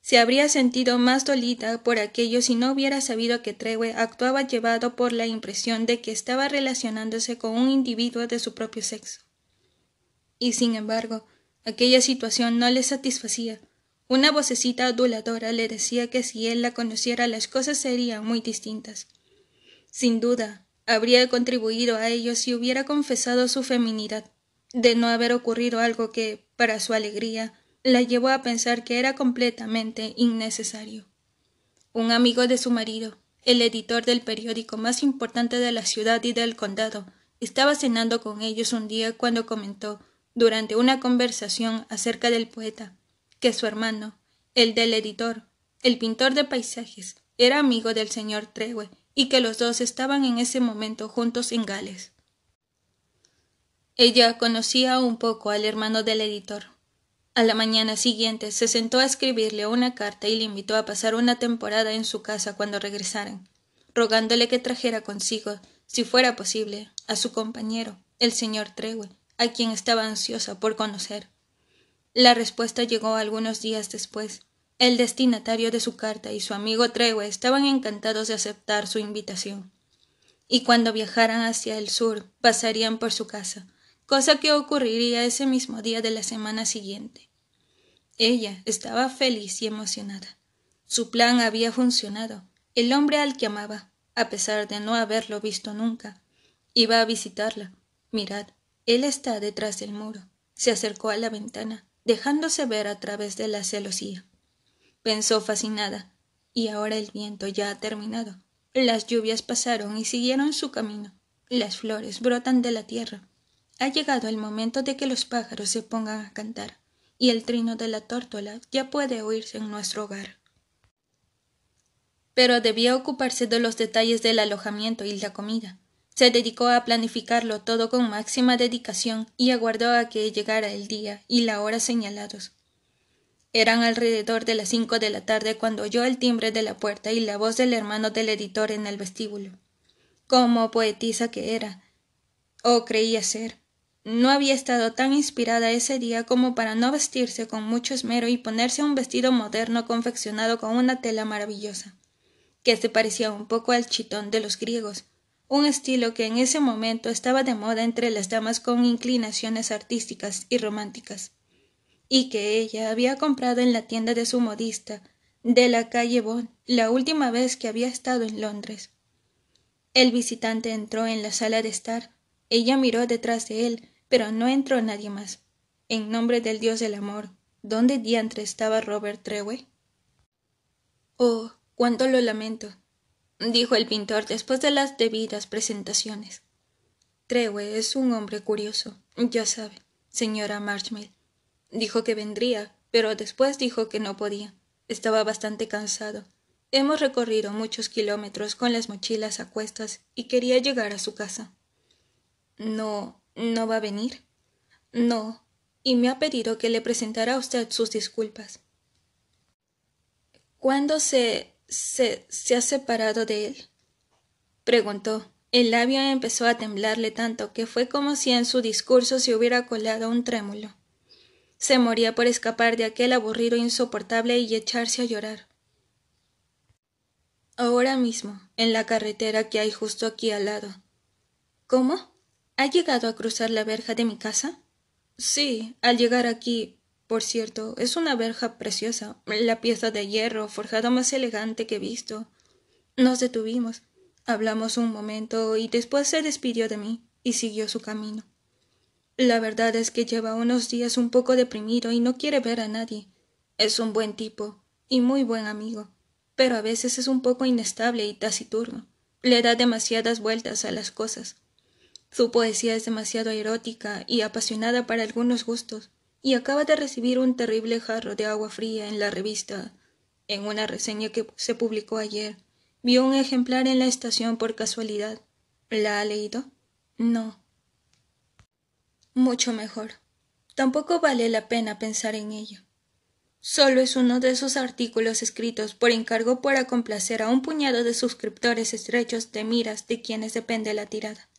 Se habría sentido más dolida por aquello si no hubiera sabido que Trewe actuaba llevado por la impresión de que estaba relacionándose con un individuo de su propio sexo. Y sin embargo, aquella situación no le satisfacía. Una vocecita aduladora le decía que si él la conociera las cosas serían muy distintas. Sin duda, habría contribuido a ello si hubiera confesado su feminidad, de no haber ocurrido algo que, para su alegría, la llevó a pensar que era completamente innecesario. Un amigo de su marido, el editor del periódico más importante de la ciudad y del condado, estaba cenando con ellos un día cuando comentó, durante una conversación acerca del poeta, que su hermano, el del editor, el pintor de paisajes, era amigo del señor Trewe y que los dos estaban en ese momento juntos en Gales. Ella conocía un poco al hermano del editor. A la mañana siguiente se sentó a escribirle una carta y le invitó a pasar una temporada en su casa cuando regresaran, rogándole que trajera consigo, si fuera posible, a su compañero, el señor Trewe, a quien estaba ansiosa por conocer. La respuesta llegó algunos días después. El destinatario de su carta y su amigo Trewe estaban encantados de aceptar su invitación. Y cuando viajaran hacia el sur, pasarían por su casa cosa que ocurriría ese mismo día de la semana siguiente. Ella estaba feliz y emocionada. Su plan había funcionado. El hombre al que amaba, a pesar de no haberlo visto nunca, iba a visitarla. Mirad, él está detrás del muro. Se acercó a la ventana, dejándose ver a través de la celosía. Pensó fascinada. Y ahora el viento ya ha terminado. Las lluvias pasaron y siguieron su camino. Las flores brotan de la tierra. Ha llegado el momento de que los pájaros se pongan a cantar, y el trino de la tórtola ya puede oírse en nuestro hogar. Pero debía ocuparse de los detalles del alojamiento y la comida. Se dedicó a planificarlo todo con máxima dedicación y aguardó a que llegara el día y la hora señalados. Eran alrededor de las cinco de la tarde cuando oyó el timbre de la puerta y la voz del hermano del editor en el vestíbulo. Como poetisa que era, o creía ser, no había estado tan inspirada ese día como para no vestirse con mucho esmero y ponerse un vestido moderno confeccionado con una tela maravillosa, que se parecía un poco al chitón de los griegos, un estilo que en ese momento estaba de moda entre las damas con inclinaciones artísticas y románticas, y que ella había comprado en la tienda de su modista de la calle Bond la última vez que había estado en Londres. El visitante entró en la sala de estar. Ella miró detrás de él, pero no entró nadie más. En nombre del dios del amor, ¿dónde diantre estaba Robert Trewe? Oh, cuánto lo lamento, dijo el pintor después de las debidas presentaciones. Trewe es un hombre curioso, ya sabe, señora Marchmill. Dijo que vendría, pero después dijo que no podía. Estaba bastante cansado. Hemos recorrido muchos kilómetros con las mochilas a cuestas y quería llegar a su casa. No, ¿No va a venir? No, y me ha pedido que le presentara a usted sus disculpas. ¿Cuándo se. se. se ha separado de él? preguntó. El labio empezó a temblarle tanto que fue como si en su discurso se hubiera colado un trémulo. Se moría por escapar de aquel aburrido insoportable y echarse a llorar. Ahora mismo, en la carretera que hay justo aquí al lado. ¿Cómo? ¿Ha llegado a cruzar la verja de mi casa? Sí, al llegar aquí. Por cierto, es una verja preciosa, la pieza de hierro forjada más elegante que he visto. Nos detuvimos, hablamos un momento y después se despidió de mí y siguió su camino. La verdad es que lleva unos días un poco deprimido y no quiere ver a nadie. Es un buen tipo y muy buen amigo, pero a veces es un poco inestable y taciturno. Le da demasiadas vueltas a las cosas. Su poesía es demasiado erótica y apasionada para algunos gustos, y acaba de recibir un terrible jarro de agua fría en la revista. En una reseña que se publicó ayer, vio un ejemplar en la estación por casualidad. ¿La ha leído? No. Mucho mejor. Tampoco vale la pena pensar en ello. Solo es uno de esos artículos escritos por encargo para complacer a un puñado de suscriptores estrechos de miras de quienes depende la tirada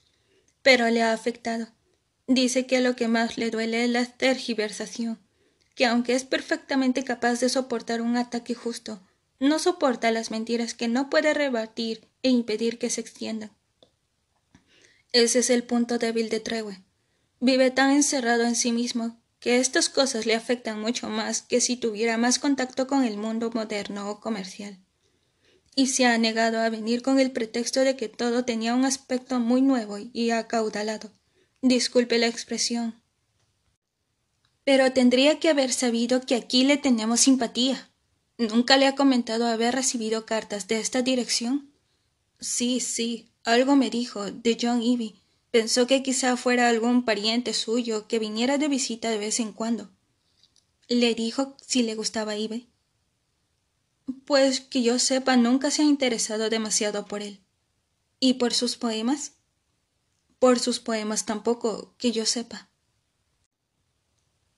pero le ha afectado. Dice que lo que más le duele es la tergiversación, que aunque es perfectamente capaz de soportar un ataque justo, no soporta las mentiras que no puede rebatir e impedir que se extiendan. Ese es el punto débil de Trewe. Vive tan encerrado en sí mismo que estas cosas le afectan mucho más que si tuviera más contacto con el mundo moderno o comercial y se ha negado a venir con el pretexto de que todo tenía un aspecto muy nuevo y acaudalado. Disculpe la expresión. Pero tendría que haber sabido que aquí le tenemos simpatía. ¿Nunca le ha comentado haber recibido cartas de esta dirección? Sí, sí, algo me dijo, de John Ivy. Pensó que quizá fuera algún pariente suyo que viniera de visita de vez en cuando. ¿Le dijo si le gustaba Ivy? Pues que yo sepa, nunca se ha interesado demasiado por él. ¿Y por sus poemas? Por sus poemas tampoco, que yo sepa.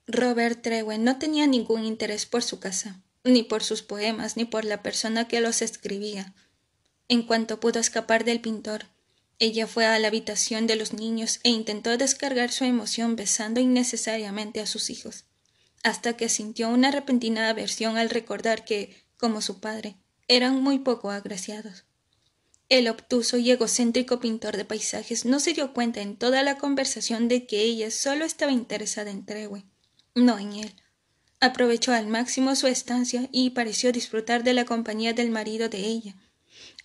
Robert Trewen no tenía ningún interés por su casa, ni por sus poemas, ni por la persona que los escribía. En cuanto pudo escapar del pintor, ella fue a la habitación de los niños e intentó descargar su emoción besando innecesariamente a sus hijos, hasta que sintió una repentina aversión al recordar que como su padre, eran muy poco agraciados. El obtuso y egocéntrico pintor de paisajes no se dio cuenta en toda la conversación de que ella solo estaba interesada en Trewe, no en él. Aprovechó al máximo su estancia y pareció disfrutar de la compañía del marido de ella,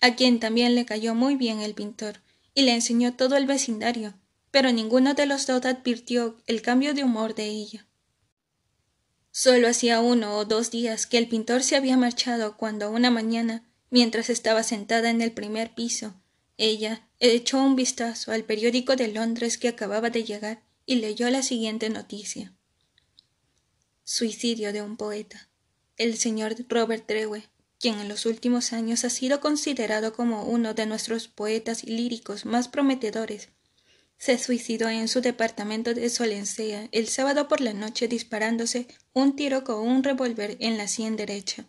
a quien también le cayó muy bien el pintor, y le enseñó todo el vecindario, pero ninguno de los dos advirtió el cambio de humor de ella. Solo hacía uno o dos días que el pintor se había marchado cuando una mañana, mientras estaba sentada en el primer piso, ella echó un vistazo al periódico de Londres que acababa de llegar y leyó la siguiente noticia. Suicidio de un poeta. El señor Robert Trewe, quien en los últimos años ha sido considerado como uno de nuestros poetas líricos más prometedores, se suicidó en su departamento de Solensea el sábado por la noche disparándose un tiro con un revólver en la sien derecha.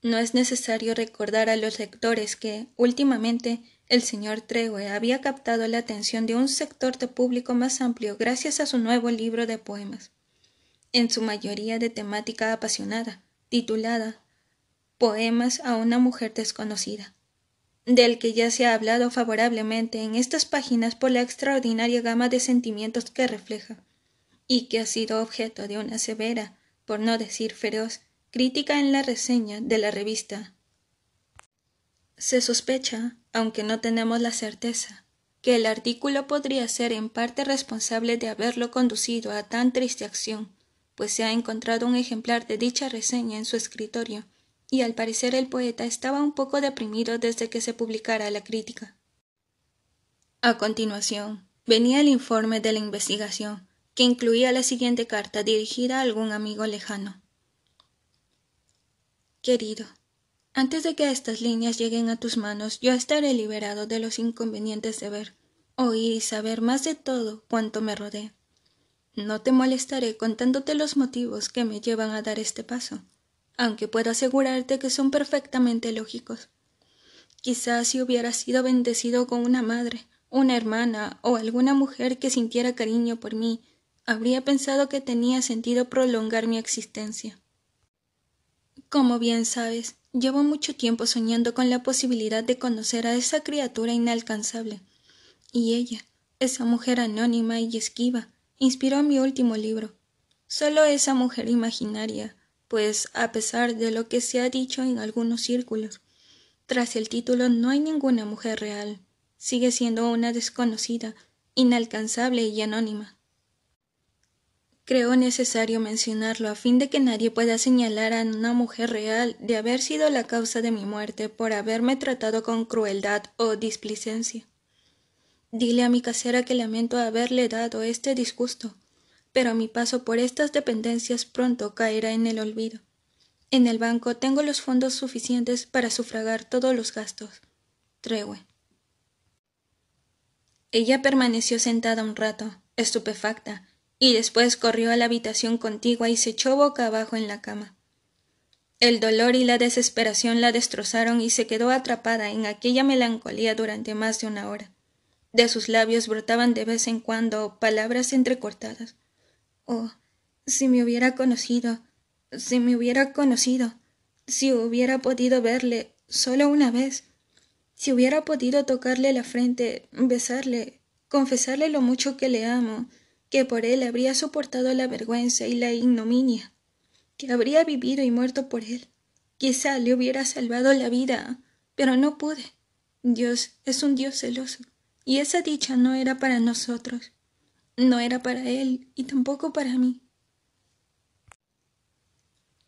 No es necesario recordar a los lectores que, últimamente, el señor Tregoe había captado la atención de un sector de público más amplio gracias a su nuevo libro de poemas, en su mayoría de temática apasionada, titulada Poemas a una mujer desconocida del que ya se ha hablado favorablemente en estas páginas por la extraordinaria gama de sentimientos que refleja, y que ha sido objeto de una severa, por no decir feroz, crítica en la reseña de la revista. Se sospecha, aunque no tenemos la certeza, que el artículo podría ser en parte responsable de haberlo conducido a tan triste acción, pues se ha encontrado un ejemplar de dicha reseña en su escritorio, y al parecer el poeta estaba un poco deprimido desde que se publicara la crítica. A continuación, venía el informe de la investigación, que incluía la siguiente carta dirigida a algún amigo lejano. Querido, antes de que estas líneas lleguen a tus manos, yo estaré liberado de los inconvenientes de ver, oír y saber más de todo cuanto me rodea. No te molestaré contándote los motivos que me llevan a dar este paso aunque puedo asegurarte que son perfectamente lógicos. Quizás si hubiera sido bendecido con una madre, una hermana o alguna mujer que sintiera cariño por mí, habría pensado que tenía sentido prolongar mi existencia. Como bien sabes, llevo mucho tiempo soñando con la posibilidad de conocer a esa criatura inalcanzable. Y ella, esa mujer anónima y esquiva, inspiró mi último libro. Solo esa mujer imaginaria, pues a pesar de lo que se ha dicho en algunos círculos, tras el título no hay ninguna mujer real, sigue siendo una desconocida, inalcanzable y anónima. Creo necesario mencionarlo a fin de que nadie pueda señalar a una mujer real de haber sido la causa de mi muerte por haberme tratado con crueldad o displicencia. Dile a mi casera que lamento haberle dado este disgusto, pero mi paso por estas dependencias pronto caerá en el olvido. En el banco tengo los fondos suficientes para sufragar todos los gastos. Trewe. Ella permaneció sentada un rato, estupefacta, y después corrió a la habitación contigua y se echó boca abajo en la cama. El dolor y la desesperación la destrozaron y se quedó atrapada en aquella melancolía durante más de una hora. De sus labios brotaban de vez en cuando palabras entrecortadas Oh, si me hubiera conocido, si me hubiera conocido, si hubiera podido verle solo una vez, si hubiera podido tocarle la frente, besarle, confesarle lo mucho que le amo, que por él habría soportado la vergüenza y la ignominia, que habría vivido y muerto por él. Quizá le hubiera salvado la vida, pero no pude. Dios es un Dios celoso, y esa dicha no era para nosotros no era para él y tampoco para mí.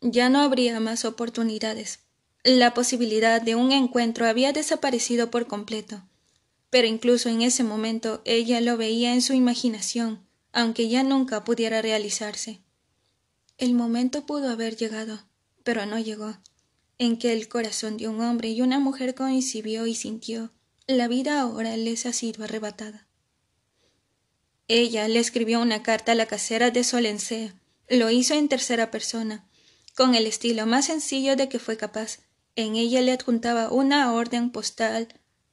Ya no habría más oportunidades. La posibilidad de un encuentro había desaparecido por completo. Pero incluso en ese momento ella lo veía en su imaginación, aunque ya nunca pudiera realizarse. El momento pudo haber llegado, pero no llegó, en que el corazón de un hombre y una mujer coincidió y sintió, la vida ahora les ha sido arrebatada. Ella le escribió una carta a la casera de Solensea, Lo hizo en tercera persona, con el estilo más sencillo de que fue capaz. En ella le adjuntaba una orden postal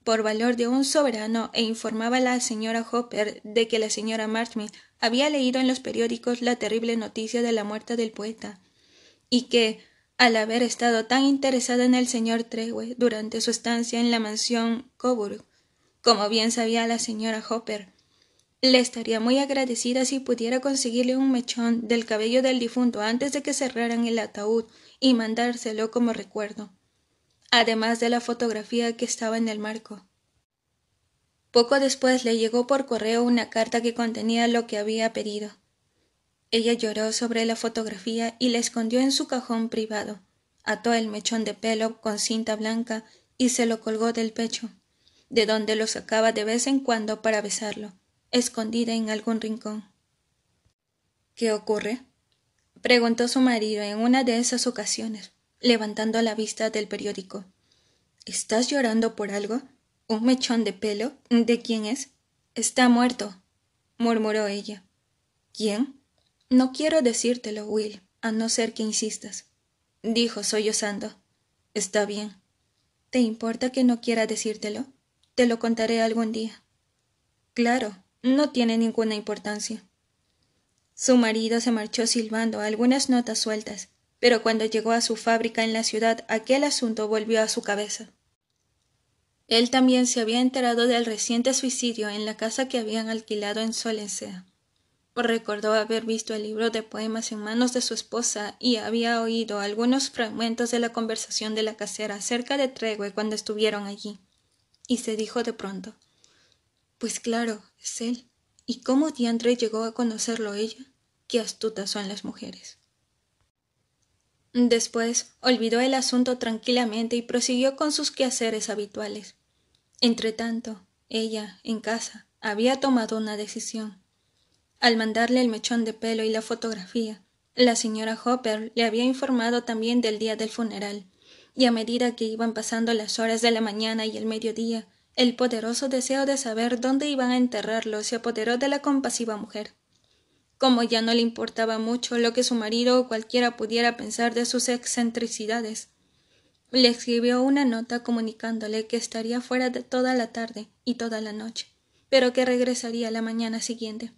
por valor de un soberano e informaba a la señora Hopper de que la señora marchmill había leído en los periódicos la terrible noticia de la muerte del poeta y que, al haber estado tan interesada en el señor Trewe durante su estancia en la mansión Coburg, como bien sabía la señora Hopper, le estaría muy agradecida si pudiera conseguirle un mechón del cabello del difunto antes de que cerraran el ataúd y mandárselo como recuerdo, además de la fotografía que estaba en el marco. Poco después le llegó por correo una carta que contenía lo que había pedido. Ella lloró sobre la fotografía y la escondió en su cajón privado, ató el mechón de pelo con cinta blanca y se lo colgó del pecho, de donde lo sacaba de vez en cuando para besarlo escondida en algún rincón. ¿Qué ocurre? preguntó su marido en una de esas ocasiones, levantando la vista del periódico. ¿Estás llorando por algo? ¿Un mechón de pelo? ¿De quién es? Está muerto, murmuró ella. ¿Quién? No quiero decírtelo, Will, a no ser que insistas, dijo sollozando. Está bien. ¿Te importa que no quiera decírtelo? Te lo contaré algún día. Claro, no tiene ninguna importancia. Su marido se marchó silbando algunas notas sueltas, pero cuando llegó a su fábrica en la ciudad aquel asunto volvió a su cabeza. Él también se había enterado del reciente suicidio en la casa que habían alquilado en Solensea. Recordó haber visto el libro de poemas en manos de su esposa y había oído algunos fragmentos de la conversación de la casera cerca de Tregue cuando estuvieron allí. Y se dijo de pronto pues claro, es él. ¿Y cómo diantre llegó a conocerlo ella? Qué astutas son las mujeres. Después olvidó el asunto tranquilamente y prosiguió con sus quehaceres habituales. Entretanto, ella, en casa, había tomado una decisión. Al mandarle el mechón de pelo y la fotografía, la señora Hopper le había informado también del día del funeral, y a medida que iban pasando las horas de la mañana y el mediodía, el poderoso deseo de saber dónde iban a enterrarlo se apoderó de la compasiva mujer. Como ya no le importaba mucho lo que su marido o cualquiera pudiera pensar de sus excentricidades, le escribió una nota comunicándole que estaría fuera de toda la tarde y toda la noche, pero que regresaría la mañana siguiente.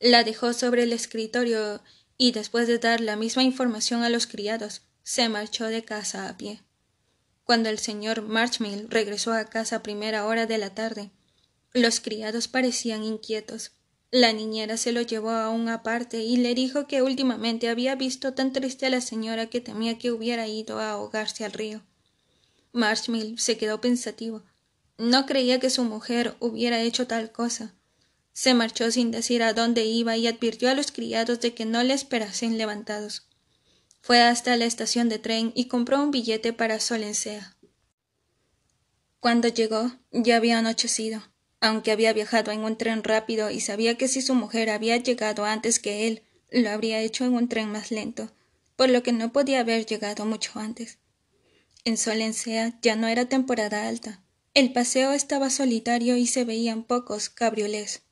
La dejó sobre el escritorio y después de dar la misma información a los criados, se marchó de casa a pie. Cuando el señor Marchmill regresó a casa a primera hora de la tarde, los criados parecían inquietos. La niñera se lo llevó a un aparte y le dijo que últimamente había visto tan triste a la señora que temía que hubiera ido a ahogarse al río. Marshmill se quedó pensativo. No creía que su mujer hubiera hecho tal cosa. Se marchó sin decir a dónde iba y advirtió a los criados de que no le esperasen levantados. Fue hasta la estación de tren y compró un billete para Solensea. Cuando llegó, ya había anochecido. Aunque había viajado en un tren rápido y sabía que si su mujer había llegado antes que él, lo habría hecho en un tren más lento, por lo que no podía haber llegado mucho antes. En Solensea ya no era temporada alta. El paseo estaba solitario y se veían pocos cabriolés,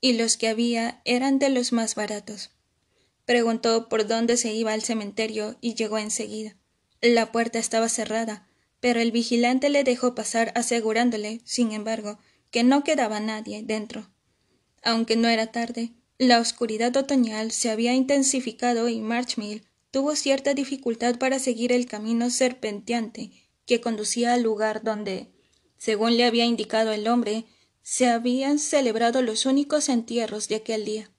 y los que había eran de los más baratos. Preguntó por dónde se iba al cementerio y llegó enseguida. La puerta estaba cerrada, pero el vigilante le dejó pasar asegurándole, sin embargo, que no quedaba nadie dentro. Aunque no era tarde, la oscuridad otoñal se había intensificado y Marchmill tuvo cierta dificultad para seguir el camino serpenteante que conducía al lugar donde, según le había indicado el hombre, se habían celebrado los únicos entierros de aquel día.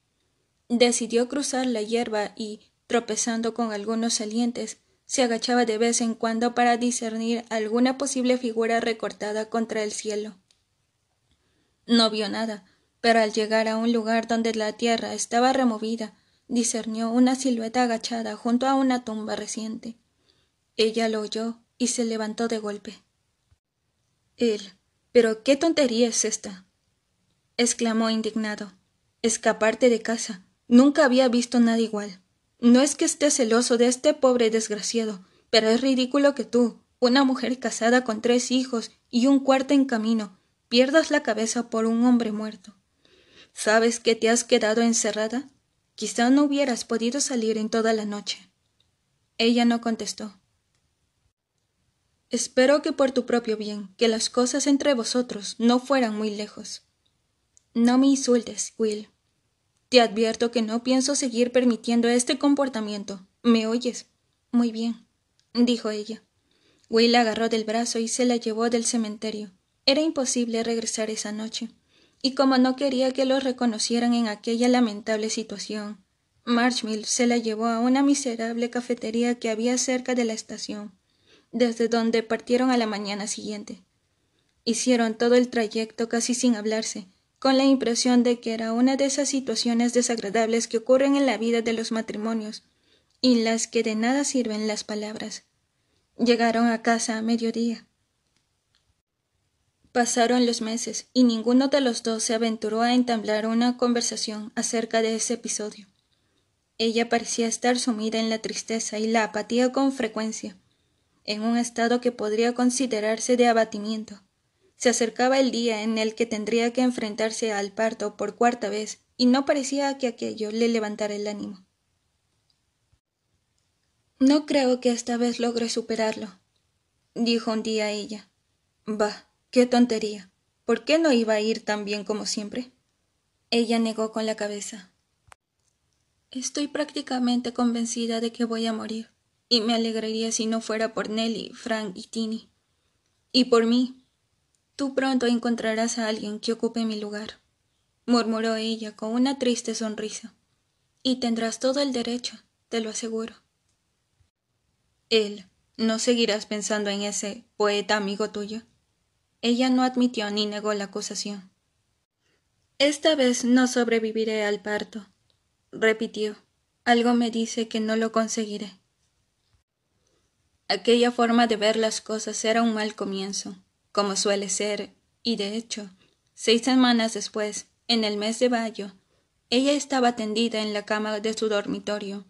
Decidió cruzar la hierba y, tropezando con algunos salientes, se agachaba de vez en cuando para discernir alguna posible figura recortada contra el cielo. No vio nada, pero al llegar a un lugar donde la tierra estaba removida, discernió una silueta agachada junto a una tumba reciente. Ella lo oyó y se levantó de golpe. Él. Pero qué tontería es esta. exclamó indignado. Escaparte de casa, Nunca había visto nada igual. No es que esté celoso de este pobre desgraciado, pero es ridículo que tú, una mujer casada con tres hijos y un cuarto en camino, pierdas la cabeza por un hombre muerto. ¿Sabes que te has quedado encerrada? Quizá no hubieras podido salir en toda la noche. Ella no contestó. Espero que por tu propio bien, que las cosas entre vosotros no fueran muy lejos. No me insultes, Will. Te advierto que no pienso seguir permitiendo este comportamiento. ¿Me oyes? Muy bien, dijo ella. Will la agarró del brazo y se la llevó del cementerio. Era imposible regresar esa noche. Y como no quería que lo reconocieran en aquella lamentable situación, Marshmill se la llevó a una miserable cafetería que había cerca de la estación, desde donde partieron a la mañana siguiente. Hicieron todo el trayecto casi sin hablarse, con la impresión de que era una de esas situaciones desagradables que ocurren en la vida de los matrimonios, y las que de nada sirven las palabras. Llegaron a casa a mediodía. Pasaron los meses, y ninguno de los dos se aventuró a entablar una conversación acerca de ese episodio. Ella parecía estar sumida en la tristeza y la apatía con frecuencia, en un estado que podría considerarse de abatimiento se acercaba el día en el que tendría que enfrentarse al parto por cuarta vez, y no parecía que aquello le levantara el ánimo. No creo que esta vez logre superarlo, dijo un día ella. Bah, qué tontería. ¿Por qué no iba a ir tan bien como siempre? Ella negó con la cabeza. Estoy prácticamente convencida de que voy a morir, y me alegraría si no fuera por Nelly, Frank y Tini. Y por mí, Tú pronto encontrarás a alguien que ocupe mi lugar, murmuró ella con una triste sonrisa. Y tendrás todo el derecho, te lo aseguro. Él, no seguirás pensando en ese poeta amigo tuyo. Ella no admitió ni negó la acusación. Esta vez no sobreviviré al parto, repitió. Algo me dice que no lo conseguiré. Aquella forma de ver las cosas era un mal comienzo como suele ser, y de hecho, seis semanas después, en el mes de mayo, ella estaba tendida en la cama de su dormitorio,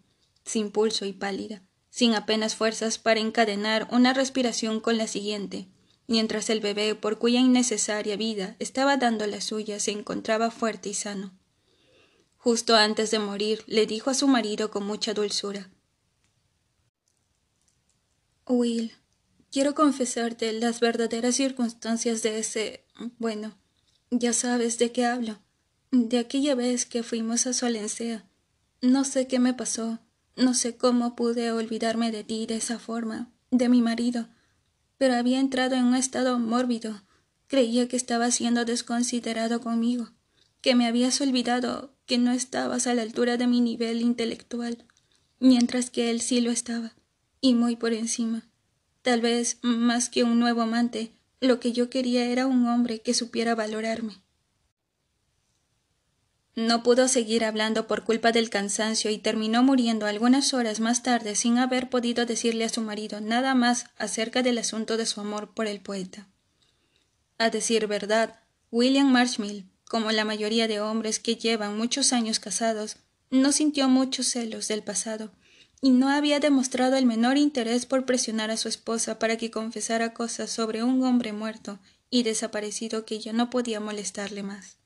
sin pulso y pálida, sin apenas fuerzas para encadenar una respiración con la siguiente, mientras el bebé, por cuya innecesaria vida estaba dando la suya, se encontraba fuerte y sano. Justo antes de morir, le dijo a su marido con mucha dulzura Will, Quiero confesarte las verdaderas circunstancias de ese... bueno, ya sabes de qué hablo. De aquella vez que fuimos a Solencea. No sé qué me pasó, no sé cómo pude olvidarme de ti de esa forma, de mi marido, pero había entrado en un estado mórbido. Creía que estaba siendo desconsiderado conmigo, que me habías olvidado, que no estabas a la altura de mi nivel intelectual, mientras que él sí lo estaba, y muy por encima. Tal vez, más que un nuevo amante, lo que yo quería era un hombre que supiera valorarme. No pudo seguir hablando por culpa del cansancio y terminó muriendo algunas horas más tarde sin haber podido decirle a su marido nada más acerca del asunto de su amor por el poeta. A decir verdad, William Marshmill, como la mayoría de hombres que llevan muchos años casados, no sintió muchos celos del pasado, y no había demostrado el menor interés por presionar a su esposa para que confesara cosas sobre un hombre muerto y desaparecido que ya no podía molestarle más.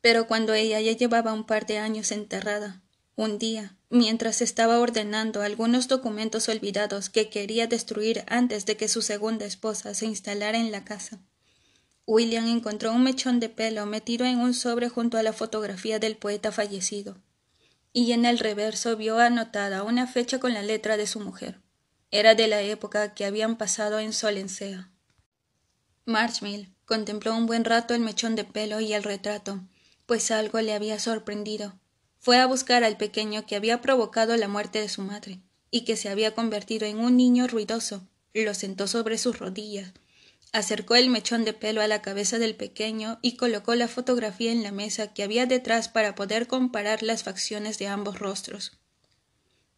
Pero cuando ella ya llevaba un par de años enterrada, un día, mientras estaba ordenando algunos documentos olvidados que quería destruir antes de que su segunda esposa se instalara en la casa, William encontró un mechón de pelo metido en un sobre junto a la fotografía del poeta fallecido y en el reverso vio anotada una fecha con la letra de su mujer. Era de la época que habían pasado en Solencea. Marshmill contempló un buen rato el mechón de pelo y el retrato, pues algo le había sorprendido. Fue a buscar al pequeño que había provocado la muerte de su madre, y que se había convertido en un niño ruidoso. Lo sentó sobre sus rodillas, Acercó el mechón de pelo a la cabeza del pequeño y colocó la fotografía en la mesa que había detrás para poder comparar las facciones de ambos rostros.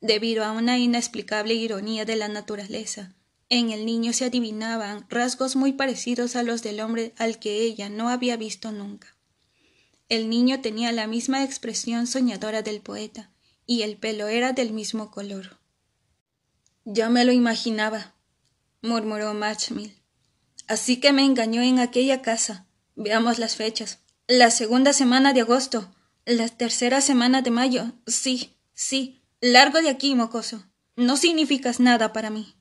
Debido a una inexplicable ironía de la naturaleza, en el niño se adivinaban rasgos muy parecidos a los del hombre al que ella no había visto nunca. El niño tenía la misma expresión soñadora del poeta, y el pelo era del mismo color. Ya me lo imaginaba, murmuró Así que me engañó en aquella casa. Veamos las fechas. La segunda semana de agosto. La tercera semana de mayo. Sí, sí. Largo de aquí, mocoso. No significas nada para mí.